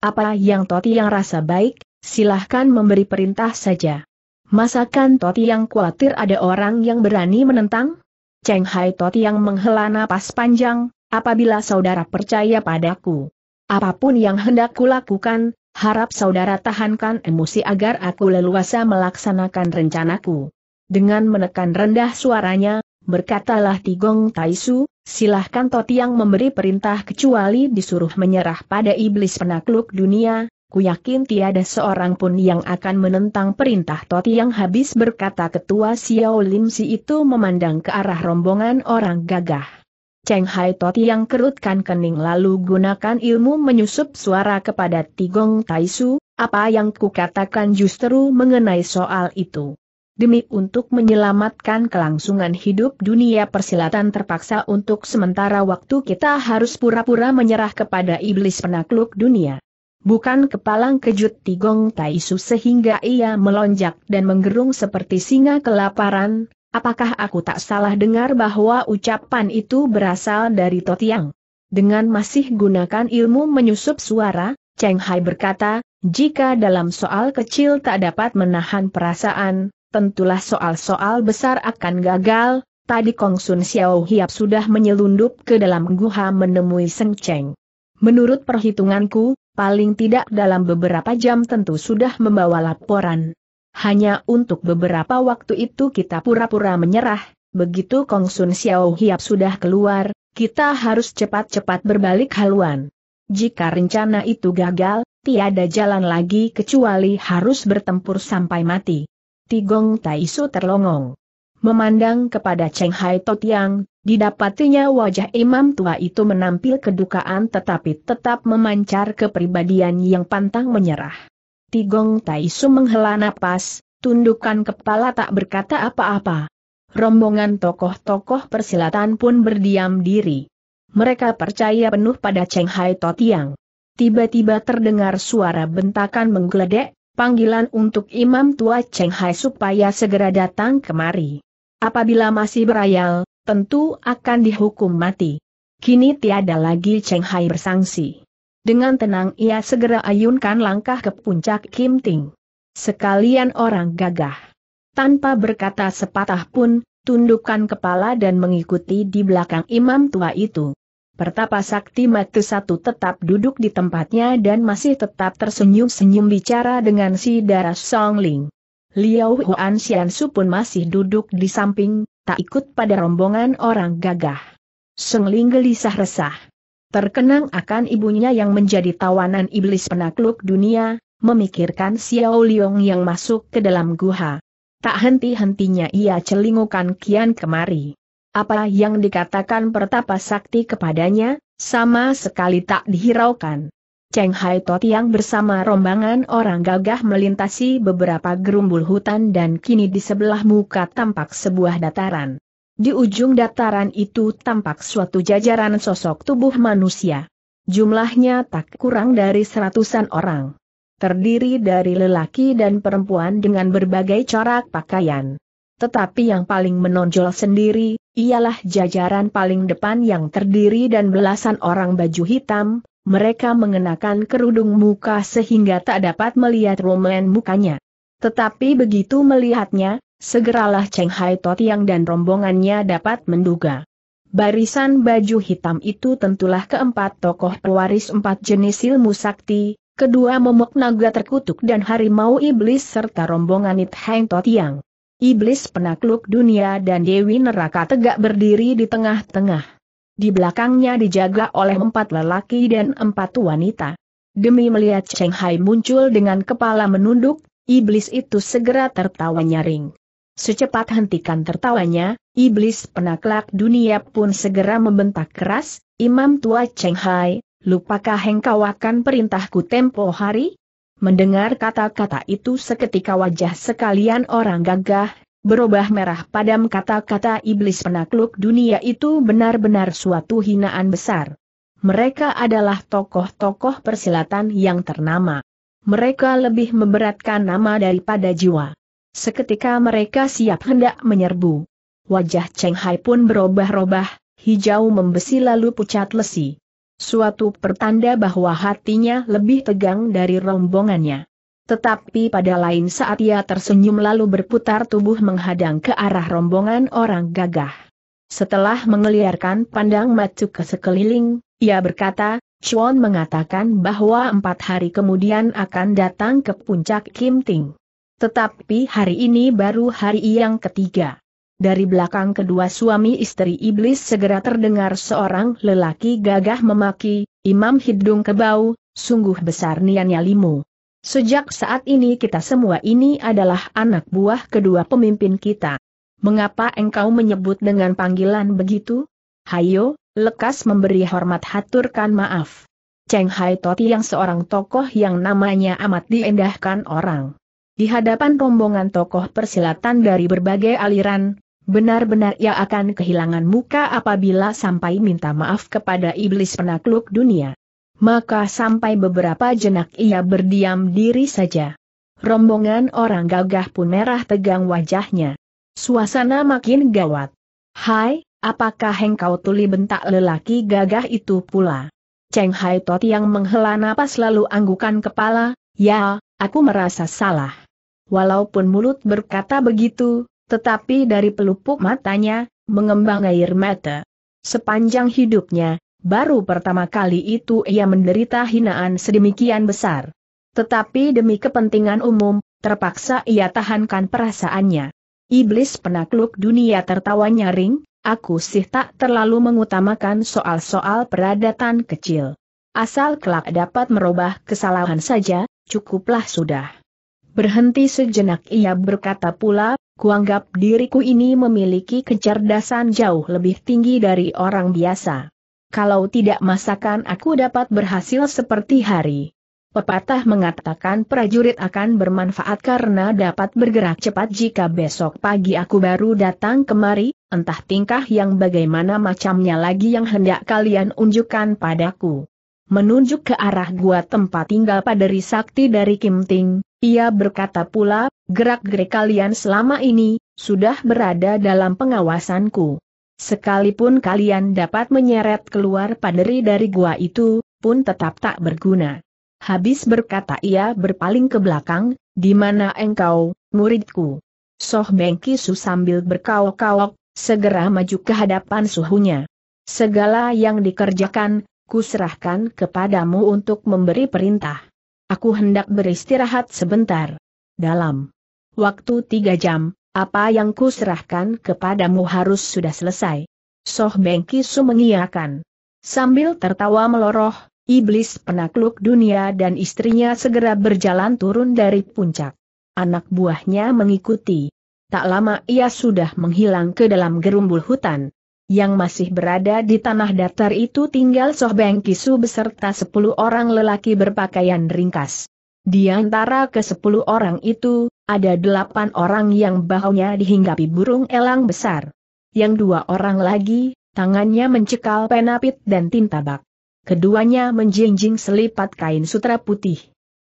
Apa yang Toti yang rasa baik, silahkan memberi perintah saja. Masakan Toti yang khawatir ada orang yang berani menentang? Cheng Hai Toti yang menghela napas panjang, apabila saudara percaya padaku. Apapun yang hendak kulakukan, harap saudara tahankan emosi agar aku leluasa melaksanakan rencanaku. Dengan menekan rendah suaranya, berkatalah Tigong Taisu, Silahkan Toti yang memberi perintah kecuali disuruh menyerah pada iblis penakluk dunia, ku yakin tiada seorang pun yang akan menentang perintah Toti yang habis berkata ketua Xiao Lim Si itu memandang ke arah rombongan orang gagah. Cheng Hai yang kerutkan kening lalu gunakan ilmu menyusup suara kepada Tigong Taisu, apa yang kukatakan justru mengenai soal itu demi untuk menyelamatkan kelangsungan hidup dunia persilatan terpaksa untuk sementara waktu kita harus pura-pura menyerah kepada iblis penakluk dunia. Bukan kepalang kejut Tigong Taisu sehingga ia melonjak dan menggerung seperti singa kelaparan, apakah aku tak salah dengar bahwa ucapan itu berasal dari Totiang? Dengan masih gunakan ilmu menyusup suara, Cheng Hai berkata, jika dalam soal kecil tak dapat menahan perasaan, tentulah soal-soal besar akan gagal, tadi Kong Sun Xiao Hiap sudah menyelundup ke dalam guha menemui Seng Cheng. Menurut perhitunganku, paling tidak dalam beberapa jam tentu sudah membawa laporan. Hanya untuk beberapa waktu itu kita pura-pura menyerah, begitu Kong Sun Xiao Hiap sudah keluar, kita harus cepat-cepat berbalik haluan. Jika rencana itu gagal, tiada jalan lagi kecuali harus bertempur sampai mati. Tigong Taisu terlongong. Memandang kepada Cheng Hai Totiang, didapatinya wajah imam tua itu menampil kedukaan tetapi tetap memancar kepribadian yang pantang menyerah. Tigong Taisu menghela napas, tundukkan kepala tak berkata apa-apa. Rombongan tokoh-tokoh persilatan pun berdiam diri. Mereka percaya penuh pada Cheng Hai Totiang. Tiba-tiba terdengar suara bentakan menggeledek, panggilan untuk Imam Tua Cheng Hai supaya segera datang kemari. Apabila masih berayal, tentu akan dihukum mati. Kini tiada lagi Cheng Hai bersangsi. Dengan tenang ia segera ayunkan langkah ke puncak Kim Ting. Sekalian orang gagah. Tanpa berkata sepatah pun, tundukkan kepala dan mengikuti di belakang imam tua itu. Pertapa Sakti Matu Satu tetap duduk di tempatnya dan masih tetap tersenyum-senyum bicara dengan si Dara Songling. Liao Huan Xiansu pun masih duduk di samping, tak ikut pada rombongan orang gagah. Songling gelisah resah. Terkenang akan ibunya yang menjadi tawanan iblis penakluk dunia, memikirkan Xiao Liong yang masuk ke dalam guha. Tak henti-hentinya ia celingukan kian kemari. Apa yang dikatakan pertapa sakti kepadanya, sama sekali tak dihiraukan. Cheng Hai Tot yang bersama rombangan orang gagah melintasi beberapa gerumbul hutan dan kini di sebelah muka tampak sebuah dataran. Di ujung dataran itu tampak suatu jajaran sosok tubuh manusia. Jumlahnya tak kurang dari seratusan orang. Terdiri dari lelaki dan perempuan dengan berbagai corak pakaian. Tetapi yang paling menonjol sendiri, ialah jajaran paling depan yang terdiri dan belasan orang baju hitam, mereka mengenakan kerudung muka sehingga tak dapat melihat roman mukanya. Tetapi begitu melihatnya, segeralah Cheng Hai Totiang dan rombongannya dapat menduga. Barisan baju hitam itu tentulah keempat tokoh pewaris empat jenis ilmu sakti, kedua momok naga terkutuk dan harimau iblis serta rombongan It Hang Totiang. Iblis penakluk dunia dan Dewi Neraka tegak berdiri di tengah-tengah. Di belakangnya dijaga oleh empat lelaki dan empat wanita. Demi melihat Cheng Hai muncul dengan kepala menunduk, iblis itu segera tertawa nyaring. Secepat hentikan tertawanya, iblis penaklak dunia pun segera membentak keras, Imam Tua Cheng Hai, lupakah engkau akan perintahku tempo hari? Mendengar kata-kata itu seketika wajah sekalian orang gagah, berubah merah padam kata-kata iblis penakluk dunia itu benar-benar suatu hinaan besar. Mereka adalah tokoh-tokoh persilatan yang ternama. Mereka lebih memberatkan nama daripada jiwa. Seketika mereka siap hendak menyerbu. Wajah Cheng Hai pun berubah-ubah, hijau membesi lalu pucat lesi suatu pertanda bahwa hatinya lebih tegang dari rombongannya. Tetapi pada lain saat ia tersenyum lalu berputar tubuh menghadang ke arah rombongan orang gagah. Setelah mengeliarkan pandang matu ke sekeliling, ia berkata, Chuan mengatakan bahwa empat hari kemudian akan datang ke puncak Kim Ting. Tetapi hari ini baru hari yang ketiga. Dari belakang kedua suami istri iblis segera terdengar seorang lelaki gagah memaki, Imam Hidung Kebau, sungguh besar niannya limu. Sejak saat ini kita semua ini adalah anak buah kedua pemimpin kita. Mengapa engkau menyebut dengan panggilan begitu? Hayo, lekas memberi hormat haturkan maaf. Cheng Hai Toti yang seorang tokoh yang namanya amat diendahkan orang. Di hadapan rombongan tokoh persilatan dari berbagai aliran, Benar-benar ia akan kehilangan muka apabila sampai minta maaf kepada iblis penakluk dunia. Maka sampai beberapa jenak ia berdiam diri saja. Rombongan orang gagah pun merah tegang wajahnya. Suasana makin gawat. Hai, apakah engkau tuli bentak lelaki gagah itu pula? Cheng Hai Tot yang menghela napas lalu anggukan kepala, ya, aku merasa salah. Walaupun mulut berkata begitu, tetapi dari pelupuk matanya, mengembang air mata. Sepanjang hidupnya, baru pertama kali itu ia menderita hinaan sedemikian besar. Tetapi demi kepentingan umum, terpaksa ia tahankan perasaannya. Iblis penakluk dunia tertawa nyaring, aku sih tak terlalu mengutamakan soal-soal peradatan kecil. Asal kelak dapat merubah kesalahan saja, cukuplah sudah. Berhenti sejenak ia berkata pula, kuanggap diriku ini memiliki kecerdasan jauh lebih tinggi dari orang biasa. Kalau tidak masakan aku dapat berhasil seperti hari. Pepatah mengatakan prajurit akan bermanfaat karena dapat bergerak cepat jika besok pagi aku baru datang kemari, entah tingkah yang bagaimana macamnya lagi yang hendak kalian unjukkan padaku menunjuk ke arah gua tempat tinggal paderi sakti dari Kim Ting, ia berkata pula, gerak-gerik kalian selama ini, sudah berada dalam pengawasanku. Sekalipun kalian dapat menyeret keluar paderi dari gua itu, pun tetap tak berguna. Habis berkata ia berpaling ke belakang, di mana engkau, muridku? Soh Bengki Su sambil berkaok-kaok, segera maju ke hadapan suhunya. Segala yang dikerjakan, kuserahkan kepadamu untuk memberi perintah. Aku hendak beristirahat sebentar. Dalam waktu tiga jam, apa yang kuserahkan kepadamu harus sudah selesai. Soh Kisu mengiyakan. Sambil tertawa meloroh, iblis penakluk dunia dan istrinya segera berjalan turun dari puncak. Anak buahnya mengikuti. Tak lama ia sudah menghilang ke dalam gerumbul hutan yang masih berada di tanah datar itu tinggal Soh Beng Kisu beserta sepuluh orang lelaki berpakaian ringkas. Di antara ke sepuluh orang itu, ada delapan orang yang bahunya dihinggapi burung elang besar. Yang dua orang lagi, tangannya mencekal penapit dan tintabak. Keduanya menjinjing selipat kain sutra putih.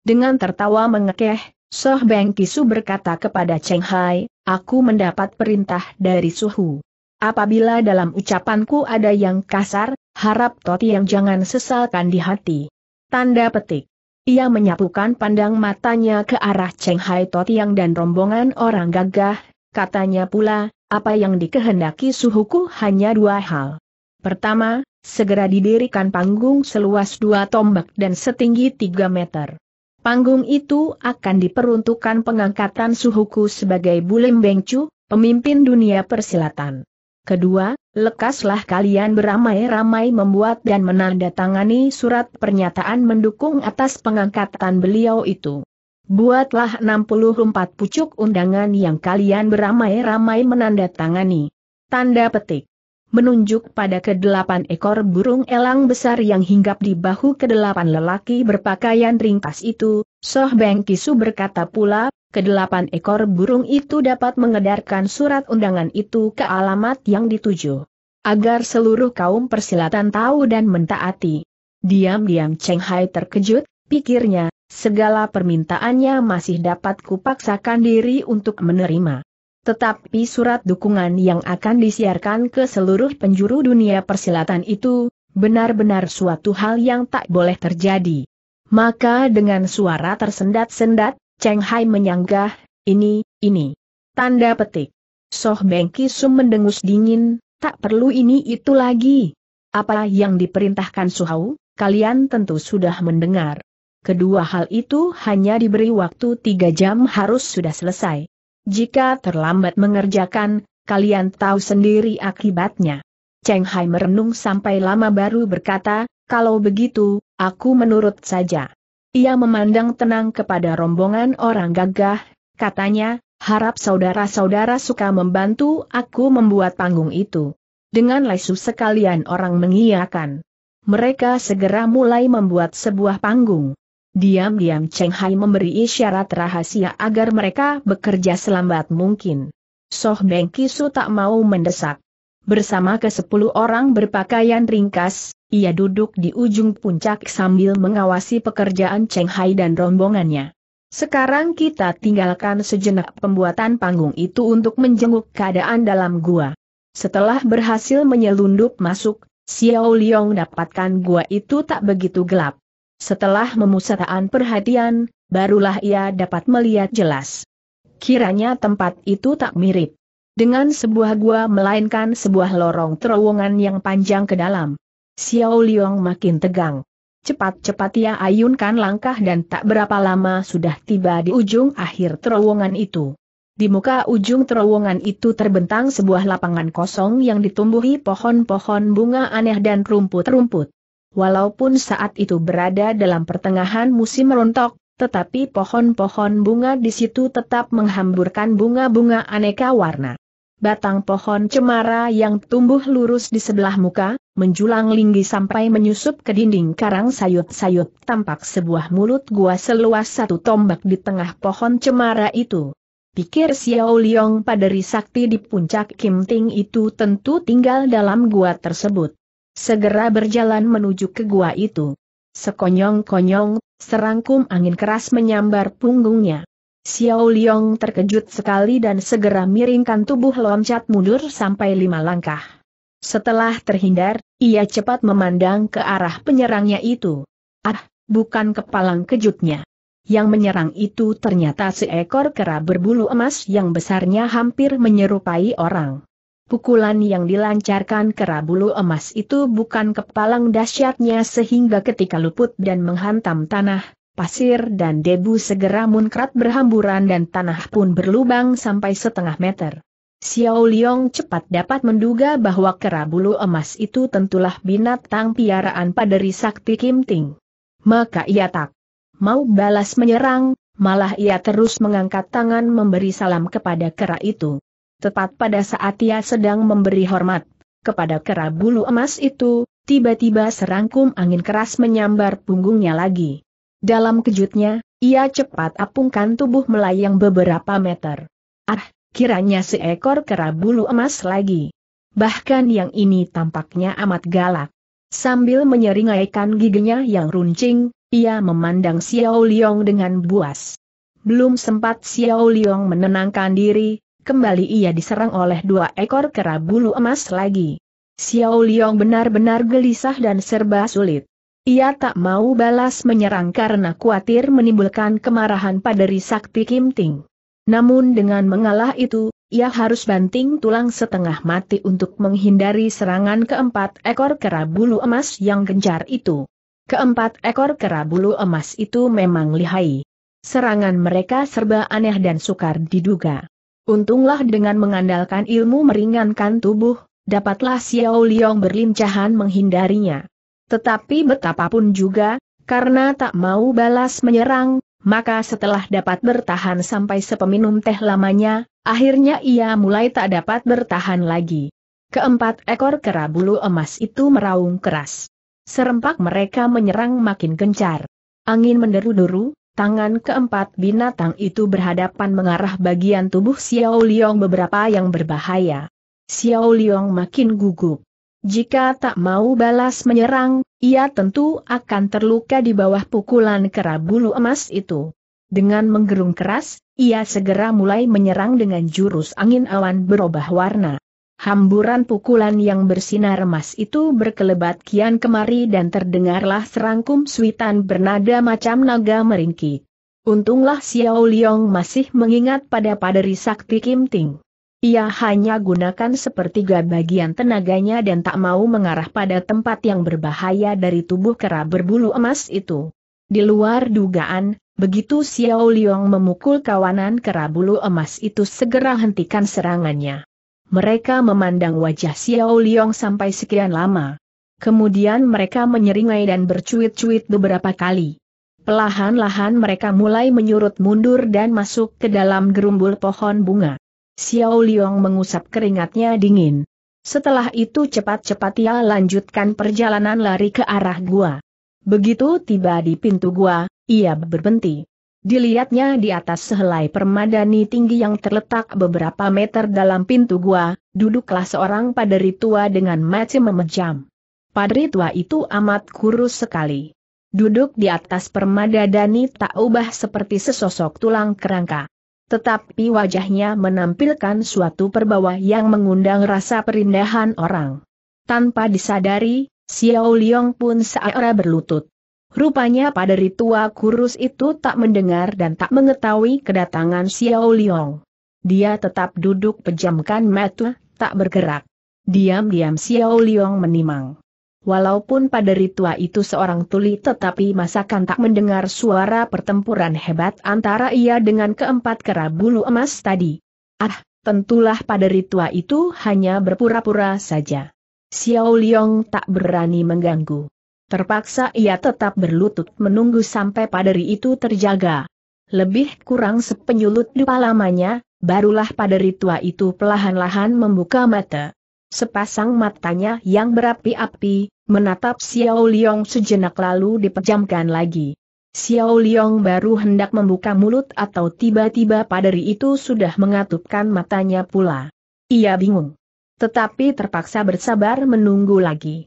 Dengan tertawa mengekeh, Soh Beng Kisu berkata kepada Cheng Hai, aku mendapat perintah dari Suhu. Apabila dalam ucapanku ada yang kasar, harap Toti yang jangan sesalkan di hati. Tanda petik. Ia menyapukan pandang matanya ke arah Cheng Hai yang dan rombongan orang gagah, katanya pula, apa yang dikehendaki suhuku hanya dua hal. Pertama, segera didirikan panggung seluas dua tombak dan setinggi tiga meter. Panggung itu akan diperuntukkan pengangkatan suhuku sebagai Bulim Bengcu, pemimpin dunia persilatan. Kedua, lekaslah kalian beramai-ramai membuat dan menandatangani surat pernyataan mendukung atas pengangkatan beliau itu. Buatlah 64 pucuk undangan yang kalian beramai-ramai menandatangani. Tanda petik. Menunjuk pada kedelapan ekor burung elang besar yang hinggap di bahu kedelapan lelaki berpakaian ringkas itu, Soh Beng Kisu berkata pula, kedelapan ekor burung itu dapat mengedarkan surat undangan itu ke alamat yang dituju. Agar seluruh kaum persilatan tahu dan mentaati. Diam-diam Cheng Hai terkejut, pikirnya, segala permintaannya masih dapat kupaksakan diri untuk menerima. Tetapi surat dukungan yang akan disiarkan ke seluruh penjuru dunia persilatan itu, benar-benar suatu hal yang tak boleh terjadi. Maka dengan suara tersendat-sendat, Cheng Hai menyanggah, ini, ini. Tanda petik. Soh Beng Kisum mendengus dingin, tak perlu ini itu lagi. Apa yang diperintahkan Suhau, kalian tentu sudah mendengar. Kedua hal itu hanya diberi waktu tiga jam harus sudah selesai. Jika terlambat mengerjakan, kalian tahu sendiri akibatnya. Cheng Hai merenung sampai lama baru berkata, kalau begitu, aku menurut saja. Ia memandang tenang kepada rombongan orang gagah, katanya, harap saudara-saudara suka membantu aku membuat panggung itu. Dengan lesu sekalian orang mengiyakan. Mereka segera mulai membuat sebuah panggung. Diam-diam Cheng Hai memberi isyarat rahasia agar mereka bekerja selambat mungkin. Soh Beng Kisu tak mau mendesak. Bersama ke sepuluh orang berpakaian ringkas, ia duduk di ujung puncak sambil mengawasi pekerjaan Cheng Hai dan rombongannya. Sekarang kita tinggalkan sejenak pembuatan panggung itu untuk menjenguk keadaan dalam gua. Setelah berhasil menyelundup masuk, Xiao Liong dapatkan gua itu tak begitu gelap. Setelah memusatkan perhatian, barulah ia dapat melihat jelas. Kiranya tempat itu tak mirip dengan sebuah gua melainkan sebuah lorong terowongan yang panjang ke dalam. Xiao Liang makin tegang. Cepat-cepat ia ayunkan langkah dan tak berapa lama sudah tiba di ujung akhir terowongan itu. Di muka ujung terowongan itu terbentang sebuah lapangan kosong yang ditumbuhi pohon-pohon bunga aneh dan rumput-rumput. Walaupun saat itu berada dalam pertengahan musim rontok, tetapi pohon-pohon bunga di situ tetap menghamburkan bunga-bunga aneka warna batang pohon cemara yang tumbuh lurus di sebelah muka, menjulang linggi sampai menyusup ke dinding karang sayut-sayut tampak sebuah mulut gua seluas satu tombak di tengah pohon cemara itu. Pikir Xiao Liong pada risakti di puncak Kim Ting itu tentu tinggal dalam gua tersebut. Segera berjalan menuju ke gua itu. Sekonyong-konyong, serangkum angin keras menyambar punggungnya. Xiao Liang terkejut sekali dan segera miringkan tubuh loncat mundur sampai lima langkah. Setelah terhindar, ia cepat memandang ke arah penyerangnya itu. Ah, bukan kepalang kejutnya. Yang menyerang itu ternyata seekor kera berbulu emas yang besarnya hampir menyerupai orang. Pukulan yang dilancarkan kera bulu emas itu bukan kepalang dahsyatnya sehingga ketika luput dan menghantam tanah, pasir dan debu segera munkrat berhamburan dan tanah pun berlubang sampai setengah meter. Xiao Liong cepat dapat menduga bahwa kerabulu emas itu tentulah binatang piaraan paderi sakti Kim Ting. Maka ia tak mau balas menyerang, malah ia terus mengangkat tangan memberi salam kepada kera itu. Tepat pada saat ia sedang memberi hormat kepada kera bulu emas itu, tiba-tiba serangkum angin keras menyambar punggungnya lagi. Dalam kejutnya, ia cepat apungkan tubuh melayang beberapa meter. Ah, kiranya seekor kera bulu emas lagi. Bahkan yang ini tampaknya amat galak. Sambil menyeringaikan giginya yang runcing, ia memandang Xiao Liang dengan buas. Belum sempat Xiao Liang menenangkan diri, kembali ia diserang oleh dua ekor kera bulu emas lagi. Xiao Liang benar-benar gelisah dan serba sulit. Ia tak mau balas menyerang karena khawatir menimbulkan kemarahan pada Risakti Kim Ting. Namun dengan mengalah itu, ia harus banting tulang setengah mati untuk menghindari serangan keempat ekor kera bulu emas yang gencar itu. Keempat ekor kera bulu emas itu memang lihai. Serangan mereka serba aneh dan sukar diduga. Untunglah dengan mengandalkan ilmu meringankan tubuh, dapatlah Xiao Liang berlincahan menghindarinya. Tetapi betapapun juga, karena tak mau balas menyerang, maka setelah dapat bertahan sampai sepeminum teh lamanya, akhirnya ia mulai tak dapat bertahan lagi. Keempat ekor kera bulu emas itu meraung keras. Serempak mereka menyerang makin gencar. Angin menderu-deru, tangan keempat binatang itu berhadapan mengarah bagian tubuh Xiao Liang beberapa yang berbahaya. Xiao Liang makin gugup. Jika tak mau balas menyerang, ia tentu akan terluka di bawah pukulan kera bulu emas itu. Dengan menggerung keras, ia segera mulai menyerang dengan jurus angin awan berubah warna. Hamburan pukulan yang bersinar emas itu berkelebat kian kemari dan terdengarlah serangkum suitan bernada macam naga meringki. Untunglah Xiao Liong masih mengingat pada paderi sakti Kim Ting. Ia hanya gunakan sepertiga bagian tenaganya dan tak mau mengarah pada tempat yang berbahaya dari tubuh kera berbulu emas itu. Di luar dugaan, begitu Xiao Liang memukul kawanan kera bulu emas itu segera hentikan serangannya. Mereka memandang wajah Xiao Liang sampai sekian lama. Kemudian mereka menyeringai dan bercuit-cuit beberapa kali. Pelahan-lahan mereka mulai menyurut mundur dan masuk ke dalam gerumbul pohon bunga. Xiao Liang mengusap keringatnya dingin. Setelah itu cepat-cepat ia lanjutkan perjalanan lari ke arah gua. Begitu tiba di pintu gua, ia berhenti. Dilihatnya di atas sehelai permadani tinggi yang terletak beberapa meter dalam pintu gua, duduklah seorang paderi tua dengan mata memejam. Padri tua itu amat kurus sekali. Duduk di atas permadani tak ubah seperti sesosok tulang kerangka tetapi wajahnya menampilkan suatu perbawa yang mengundang rasa perindahan orang. Tanpa disadari, Xiao Liang pun seara berlutut. Rupanya pada tua kurus itu tak mendengar dan tak mengetahui kedatangan Xiao Liang. Dia tetap duduk pejamkan mata, tak bergerak. Diam-diam Xiao Liang menimang. Walaupun pada tua itu seorang tuli tetapi masakan tak mendengar suara pertempuran hebat antara ia dengan keempat kera bulu emas tadi. Ah, tentulah pada tua itu hanya berpura-pura saja. Xiao Liong tak berani mengganggu. Terpaksa ia tetap berlutut menunggu sampai paderi itu terjaga. Lebih kurang sepenyulut dupa lamanya, barulah paderi tua itu pelahan-lahan membuka mata. Sepasang matanya yang berapi-api, menatap Xiao Liang sejenak lalu dipejamkan lagi. Xiao Liang baru hendak membuka mulut atau tiba-tiba paderi itu sudah mengatupkan matanya pula. Ia bingung. Tetapi terpaksa bersabar menunggu lagi.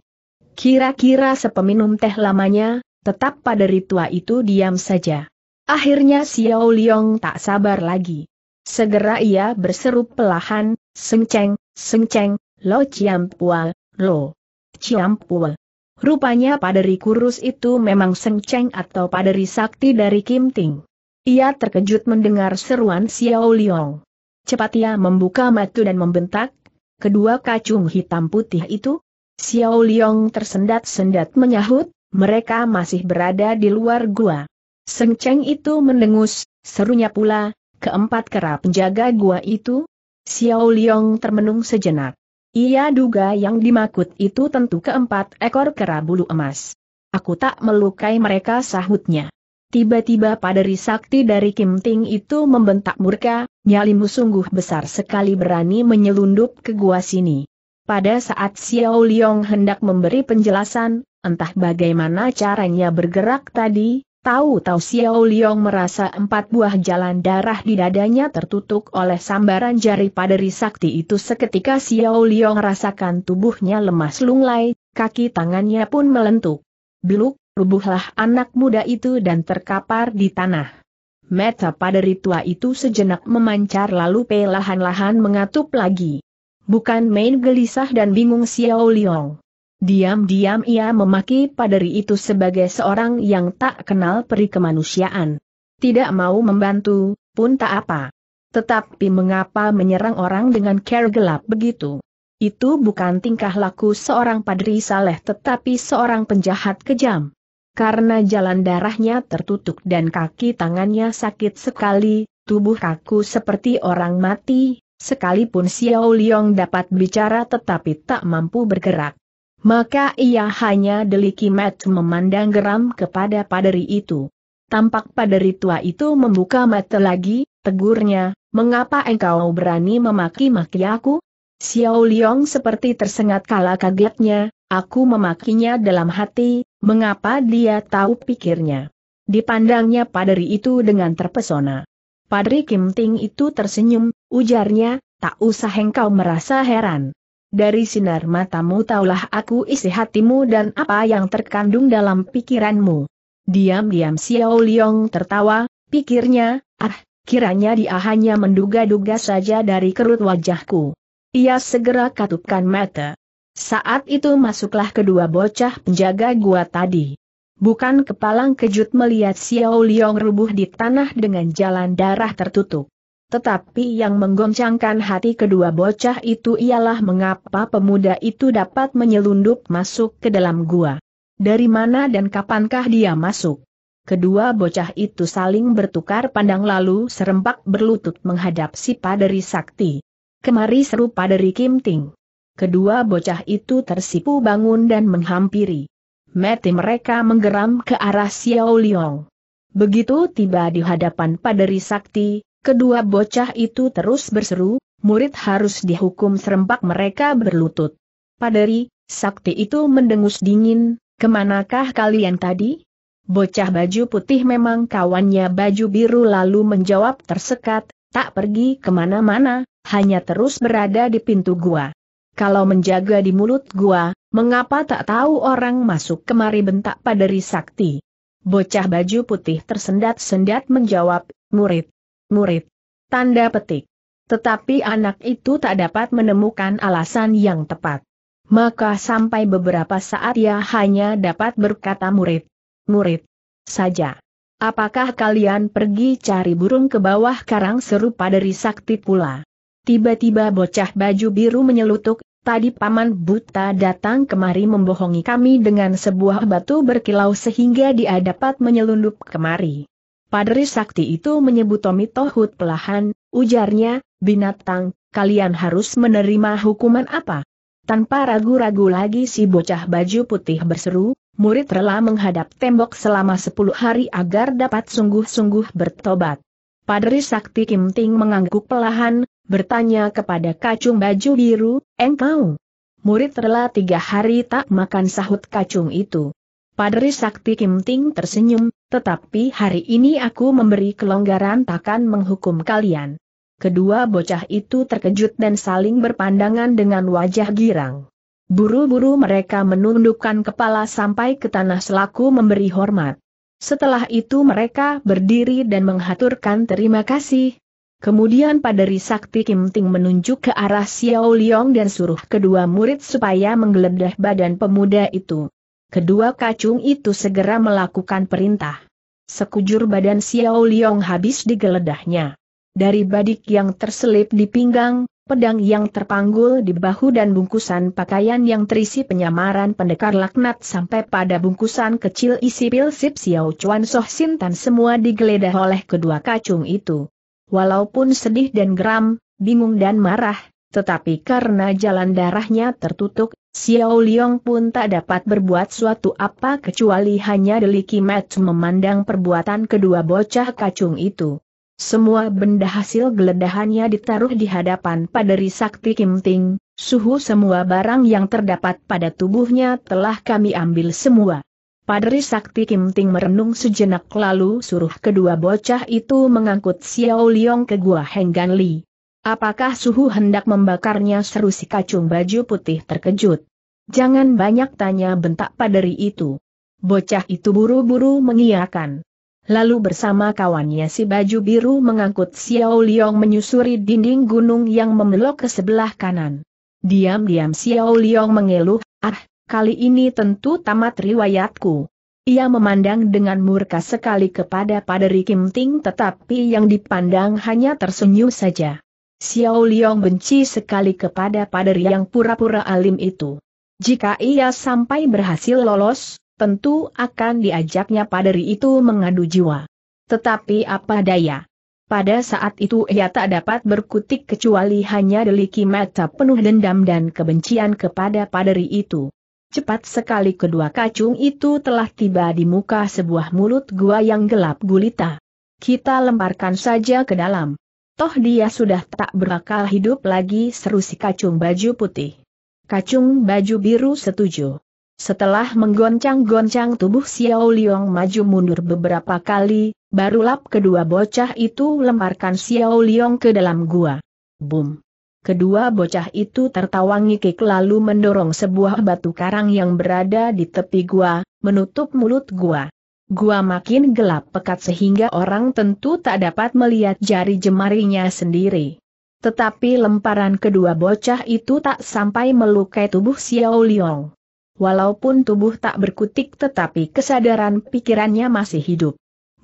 Kira-kira sepeminum teh lamanya, tetap paderi tua itu diam saja. Akhirnya Xiao Liang tak sabar lagi. Segera ia berseru pelahan, sengceng, sengceng, Lo Ciampua, Lo Ciampua. Rupanya paderi kurus itu memang Sengceng atau paderi sakti dari Kim Ting. Ia terkejut mendengar seruan Xiao Liang. Cepat ia membuka matu dan membentak, kedua kacung hitam putih itu. Xiao Liang tersendat-sendat menyahut, mereka masih berada di luar gua. Sengceng itu mendengus, serunya pula, keempat kera penjaga gua itu. Xiao Liang termenung sejenak. Ia duga yang dimakut itu tentu keempat ekor kera bulu emas. Aku tak melukai mereka sahutnya. Tiba-tiba pada risakti dari Kim Ting itu membentak murka, nyalimu sungguh besar sekali berani menyelundup ke gua sini. Pada saat Xiao Liong hendak memberi penjelasan, entah bagaimana caranya bergerak tadi, Tahu-tahu Xiao Liang merasa empat buah jalan darah di dadanya tertutup oleh sambaran jari paderi sakti itu seketika Xiao Liang rasakan tubuhnya lemas lunglai, kaki tangannya pun melentuk. Biluk, rubuhlah anak muda itu dan terkapar di tanah. Mata paderi tua itu sejenak memancar lalu pelahan lahan mengatup lagi. Bukan main gelisah dan bingung Xiao Liang. Diam-diam ia memaki paderi itu sebagai seorang yang tak kenal peri kemanusiaan. Tidak mau membantu, pun tak apa. Tetapi mengapa menyerang orang dengan care gelap begitu? Itu bukan tingkah laku seorang padri saleh tetapi seorang penjahat kejam. Karena jalan darahnya tertutup dan kaki tangannya sakit sekali, tubuh kaku seperti orang mati, sekalipun Xiao Liong dapat bicara tetapi tak mampu bergerak maka ia hanya delikimet memandang geram kepada paderi itu. Tampak paderi tua itu membuka mata lagi, tegurnya, mengapa engkau berani memaki-maki aku? Xiao Liong seperti tersengat kala kagetnya, aku memakinya dalam hati, mengapa dia tahu pikirnya. Dipandangnya paderi itu dengan terpesona. Padri Kim Ting itu tersenyum, ujarnya, tak usah engkau merasa heran dari sinar matamu taulah aku isi hatimu dan apa yang terkandung dalam pikiranmu. Diam-diam Xiao Liong tertawa, pikirnya, ah, kiranya dia hanya menduga-duga saja dari kerut wajahku. Ia segera katupkan mata. Saat itu masuklah kedua bocah penjaga gua tadi. Bukan kepalang kejut melihat Xiao Liong rubuh di tanah dengan jalan darah tertutup. Tetapi yang menggoncangkan hati kedua bocah itu ialah mengapa pemuda itu dapat menyelundup masuk ke dalam gua. Dari mana dan kapankah dia masuk? Kedua bocah itu saling bertukar pandang lalu serempak berlutut menghadap si Paderi Sakti. Kemari seru Paderi Kim Ting. Kedua bocah itu tersipu bangun dan menghampiri. Mati mereka menggeram ke arah Xiao Liang. Begitu tiba di hadapan Paderi Sakti, Kedua bocah itu terus berseru, murid harus dihukum serempak mereka berlutut. Paderi, sakti itu mendengus dingin, kemanakah kalian tadi? Bocah baju putih memang kawannya baju biru lalu menjawab tersekat, tak pergi kemana-mana, hanya terus berada di pintu gua. Kalau menjaga di mulut gua, mengapa tak tahu orang masuk kemari bentak paderi sakti? Bocah baju putih tersendat-sendat menjawab, murid, murid. Tanda petik. Tetapi anak itu tak dapat menemukan alasan yang tepat. Maka sampai beberapa saat ia hanya dapat berkata murid. Murid. Saja. Apakah kalian pergi cari burung ke bawah karang serupa dari sakti pula? Tiba-tiba bocah baju biru menyelutuk, tadi Paman Buta datang kemari membohongi kami dengan sebuah batu berkilau sehingga dia dapat menyelundup kemari. Padri Sakti itu menyebut Tommy Tohut pelahan, ujarnya, binatang, kalian harus menerima hukuman apa? Tanpa ragu-ragu lagi si bocah baju putih berseru, murid rela menghadap tembok selama 10 hari agar dapat sungguh-sungguh bertobat. Padri Sakti Kim Ting mengangguk pelahan, bertanya kepada kacung baju biru, engkau? Murid rela tiga hari tak makan sahut kacung itu. Padri Sakti Kim Ting tersenyum, tetapi hari ini aku memberi kelonggaran takkan menghukum kalian. Kedua bocah itu terkejut dan saling berpandangan dengan wajah girang. Buru-buru mereka menundukkan kepala sampai ke tanah selaku memberi hormat. Setelah itu mereka berdiri dan menghaturkan terima kasih. Kemudian Padri Sakti Kim Ting menunjuk ke arah Xiao Liang dan suruh kedua murid supaya menggeledah badan pemuda itu. Kedua kacung itu segera melakukan perintah. Sekujur badan Xiao Liong habis digeledahnya. Dari badik yang terselip di pinggang, pedang yang terpanggul di bahu dan bungkusan pakaian yang terisi penyamaran pendekar laknat sampai pada bungkusan kecil isi pil sip Xiao Chuan Soh Sintan semua digeledah oleh kedua kacung itu. Walaupun sedih dan geram, bingung dan marah, tetapi karena jalan darahnya tertutup, Xiao Liang pun tak dapat berbuat suatu apa kecuali hanya deliki Mat memandang perbuatan kedua bocah kacung itu. Semua benda hasil geledahannya ditaruh di hadapan paderi sakti Kim Ting, suhu semua barang yang terdapat pada tubuhnya telah kami ambil semua. Padri Sakti Kim Ting merenung sejenak lalu suruh kedua bocah itu mengangkut Xiao Liang ke gua Henggan Apakah suhu hendak membakarnya seru si kacung baju putih terkejut. Jangan banyak tanya bentak paderi itu. Bocah itu buru-buru mengiyakan. Lalu bersama kawannya si baju biru mengangkut Xiao Liang menyusuri dinding gunung yang membelok ke sebelah kanan. Diam-diam Xiao Liang mengeluh, ah, kali ini tentu tamat riwayatku. Ia memandang dengan murka sekali kepada Paderi Kim Ting tetapi yang dipandang hanya tersenyum saja. Xiao Liang benci sekali kepada pader yang pura-pura alim itu. Jika ia sampai berhasil lolos, tentu akan diajaknya pader itu mengadu jiwa. Tetapi apa daya? Pada saat itu ia tak dapat berkutik kecuali hanya deliki mata penuh dendam dan kebencian kepada paderi itu. Cepat sekali kedua kacung itu telah tiba di muka sebuah mulut gua yang gelap gulita. Kita lemparkan saja ke dalam. Toh dia sudah tak berakal hidup lagi seru si kacung baju putih. Kacung baju biru setuju. Setelah menggoncang-goncang tubuh Xiao Liang maju mundur beberapa kali, barulah kedua bocah itu lemparkan Xiao Liang ke dalam gua. Boom. Kedua bocah itu tertawa ngikik lalu mendorong sebuah batu karang yang berada di tepi gua, menutup mulut gua gua makin gelap pekat sehingga orang tentu tak dapat melihat jari jemarinya sendiri. Tetapi lemparan kedua bocah itu tak sampai melukai tubuh Xiao Liang. Walaupun tubuh tak berkutik tetapi kesadaran pikirannya masih hidup.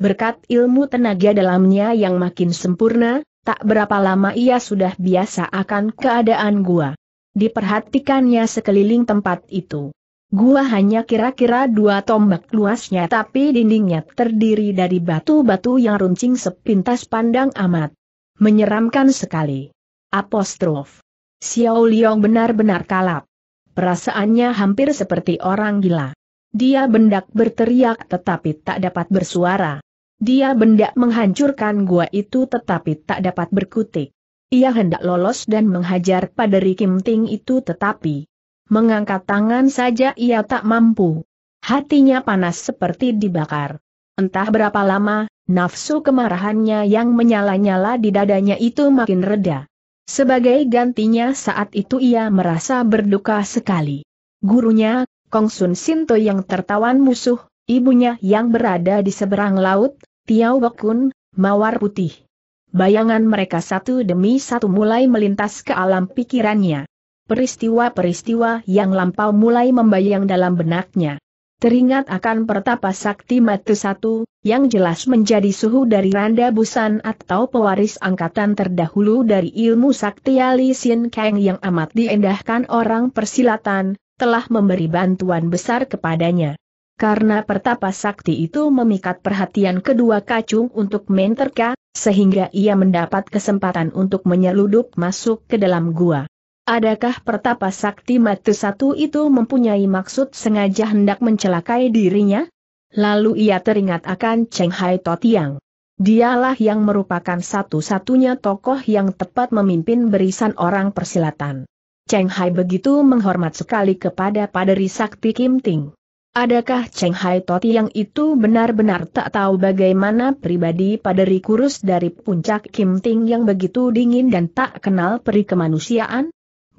Berkat ilmu tenaga dalamnya yang makin sempurna, tak berapa lama ia sudah biasa akan keadaan gua. Diperhatikannya sekeliling tempat itu. Gua hanya kira-kira dua tombak luasnya tapi dindingnya terdiri dari batu-batu yang runcing sepintas pandang amat. Menyeramkan sekali. Apostrof. Xiao Liong benar-benar kalap. Perasaannya hampir seperti orang gila. Dia bendak berteriak tetapi tak dapat bersuara. Dia bendak menghancurkan gua itu tetapi tak dapat berkutik. Ia hendak lolos dan menghajar pada Rikim Ting itu tetapi Mengangkat tangan saja ia tak mampu. Hatinya panas seperti dibakar. Entah berapa lama, nafsu kemarahannya yang menyala-nyala di dadanya itu makin reda. Sebagai gantinya saat itu ia merasa berduka sekali. Gurunya, Kong Sun Sinto yang tertawan musuh, ibunya yang berada di seberang laut, Tiao Bokun, Mawar Putih. Bayangan mereka satu demi satu mulai melintas ke alam pikirannya peristiwa-peristiwa yang lampau mulai membayang dalam benaknya. Teringat akan pertapa sakti matu satu, yang jelas menjadi suhu dari Randa Busan atau pewaris angkatan terdahulu dari ilmu sakti Ali Sin Kang yang amat diendahkan orang persilatan, telah memberi bantuan besar kepadanya. Karena pertapa sakti itu memikat perhatian kedua kacung untuk menterka, sehingga ia mendapat kesempatan untuk menyeludup masuk ke dalam gua. Adakah pertapa sakti matu satu itu mempunyai maksud sengaja hendak mencelakai dirinya? Lalu ia teringat akan Cheng Hai Totiang. Dialah yang merupakan satu-satunya tokoh yang tepat memimpin berisan orang persilatan. Cheng Hai begitu menghormat sekali kepada Paderi Sakti Kim Ting. Adakah Cheng Hai Totiang itu benar-benar tak tahu bagaimana pribadi Paderi Kurus dari puncak Kim Ting yang begitu dingin dan tak kenal peri kemanusiaan?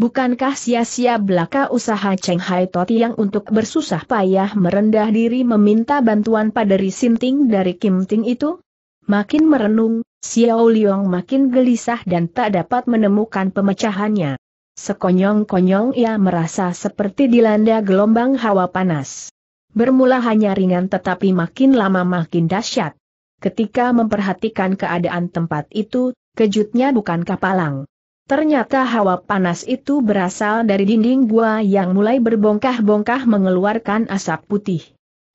Bukankah sia-sia belaka usaha Cheng Hai Toti yang untuk bersusah payah merendah diri meminta bantuan pada Sinting dari Kim Ting itu? Makin merenung, Xiao Liong makin gelisah dan tak dapat menemukan pemecahannya. Sekonyong-konyong ia merasa seperti dilanda gelombang hawa panas. Bermula hanya ringan tetapi makin lama makin dahsyat. Ketika memperhatikan keadaan tempat itu, kejutnya bukan kapalang. Ternyata hawa panas itu berasal dari dinding gua yang mulai berbongkah-bongkah mengeluarkan asap putih.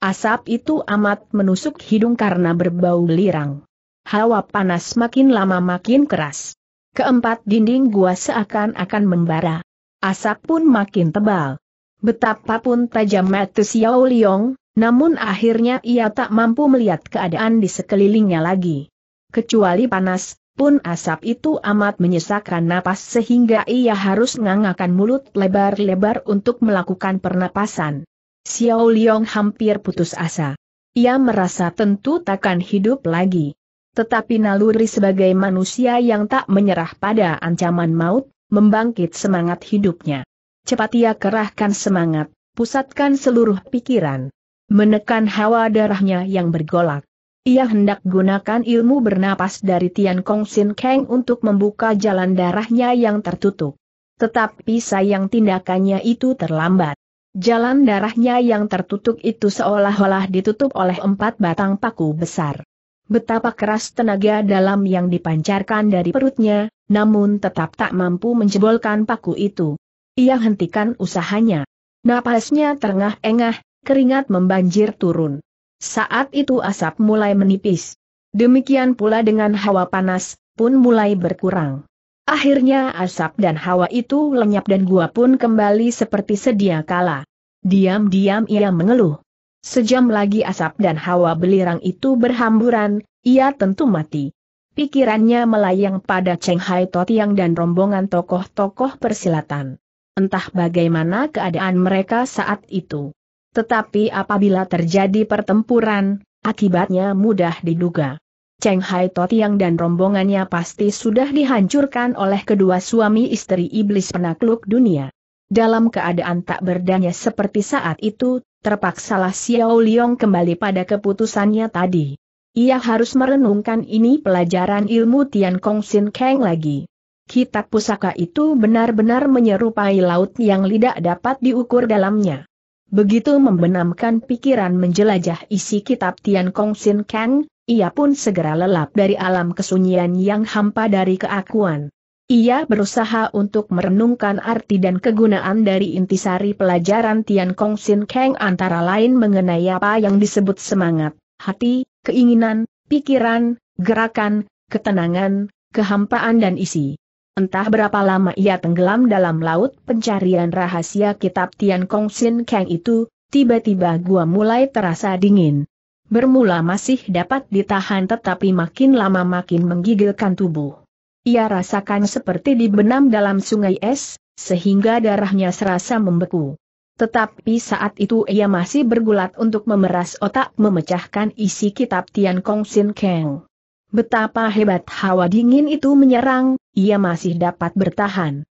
Asap itu amat menusuk hidung karena berbau belirang. Hawa panas makin lama makin keras. Keempat dinding gua seakan-akan membara. Asap pun makin tebal. Betapapun tajam mata Xiao Liong, namun akhirnya ia tak mampu melihat keadaan di sekelilingnya lagi. Kecuali panas, pun asap itu amat menyesakkan napas sehingga ia harus ngangakan mulut lebar-lebar untuk melakukan pernapasan. Xiao Liang hampir putus asa. Ia merasa tentu takkan hidup lagi. Tetapi naluri sebagai manusia yang tak menyerah pada ancaman maut, membangkit semangat hidupnya. Cepat ia kerahkan semangat, pusatkan seluruh pikiran. Menekan hawa darahnya yang bergolak. Ia hendak gunakan ilmu bernapas dari Tian Kong Sin Kang untuk membuka jalan darahnya yang tertutup. Tetapi sayang tindakannya itu terlambat. Jalan darahnya yang tertutup itu seolah-olah ditutup oleh empat batang paku besar. Betapa keras tenaga dalam yang dipancarkan dari perutnya, namun tetap tak mampu menjebolkan paku itu. Ia hentikan usahanya. Napasnya terengah-engah, keringat membanjir turun. Saat itu asap mulai menipis. Demikian pula dengan hawa panas, pun mulai berkurang. Akhirnya asap dan hawa itu lenyap dan gua pun kembali seperti sedia kala. Diam-diam ia mengeluh. Sejam lagi asap dan hawa belirang itu berhamburan, ia tentu mati. Pikirannya melayang pada Cheng Hai Totiang dan rombongan tokoh-tokoh persilatan. Entah bagaimana keadaan mereka saat itu. Tetapi apabila terjadi pertempuran, akibatnya mudah diduga. Cheng Hai Totiang dan rombongannya pasti sudah dihancurkan oleh kedua suami istri iblis penakluk dunia. Dalam keadaan tak berdaya seperti saat itu, terpaksalah Xiao Liong kembali pada keputusannya tadi. Ia harus merenungkan ini pelajaran ilmu Tian Kong Sin Kang lagi. Kitab pusaka itu benar-benar menyerupai laut yang tidak dapat diukur dalamnya. Begitu membenamkan pikiran menjelajah isi kitab Tian Kong Sin Kang, ia pun segera lelap dari alam kesunyian yang hampa dari keakuan. Ia berusaha untuk merenungkan arti dan kegunaan dari intisari pelajaran Tian Kong Sin Kang antara lain mengenai apa yang disebut semangat, hati, keinginan, pikiran, gerakan, ketenangan, kehampaan dan isi. Entah berapa lama ia tenggelam dalam laut pencarian rahasia kitab Tian Kong Sin Kang itu, tiba-tiba gua mulai terasa dingin. Bermula masih dapat ditahan tetapi makin lama makin menggigilkan tubuh. Ia rasakan seperti dibenam dalam sungai es, sehingga darahnya serasa membeku. Tetapi saat itu ia masih bergulat untuk memeras otak memecahkan isi kitab Tian Kong Sin Kang. Betapa hebat hawa dingin itu menyerang, ia masih dapat bertahan.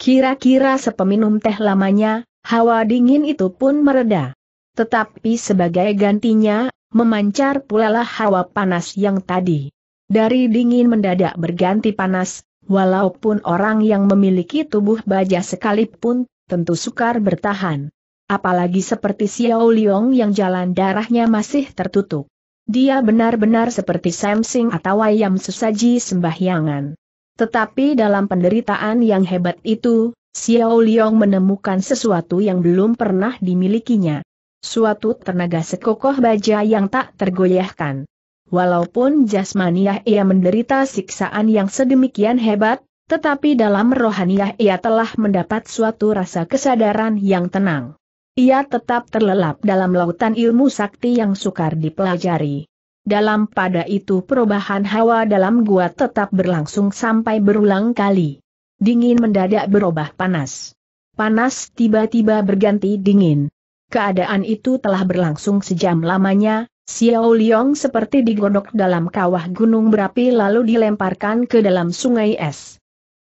Kira-kira sepeminum teh lamanya, hawa dingin itu pun mereda. Tetapi sebagai gantinya, memancar pula hawa panas yang tadi. Dari dingin mendadak berganti panas, walaupun orang yang memiliki tubuh baja sekalipun, tentu sukar bertahan. Apalagi seperti Xiao Liong yang jalan darahnya masih tertutup. Dia benar-benar seperti Samsing atau ayam sesaji sembahyangan. Tetapi dalam penderitaan yang hebat itu, Xiao Liang menemukan sesuatu yang belum pernah dimilikinya. Suatu tenaga sekokoh baja yang tak tergoyahkan. Walaupun jasmaniah ia menderita siksaan yang sedemikian hebat, tetapi dalam rohaniah ia telah mendapat suatu rasa kesadaran yang tenang. Ia tetap terlelap dalam lautan ilmu sakti yang sukar dipelajari. Dalam pada itu perubahan hawa dalam gua tetap berlangsung sampai berulang kali. Dingin mendadak berubah panas. Panas tiba-tiba berganti dingin. Keadaan itu telah berlangsung sejam lamanya, Xiao Liang seperti digodok dalam kawah gunung berapi lalu dilemparkan ke dalam sungai es.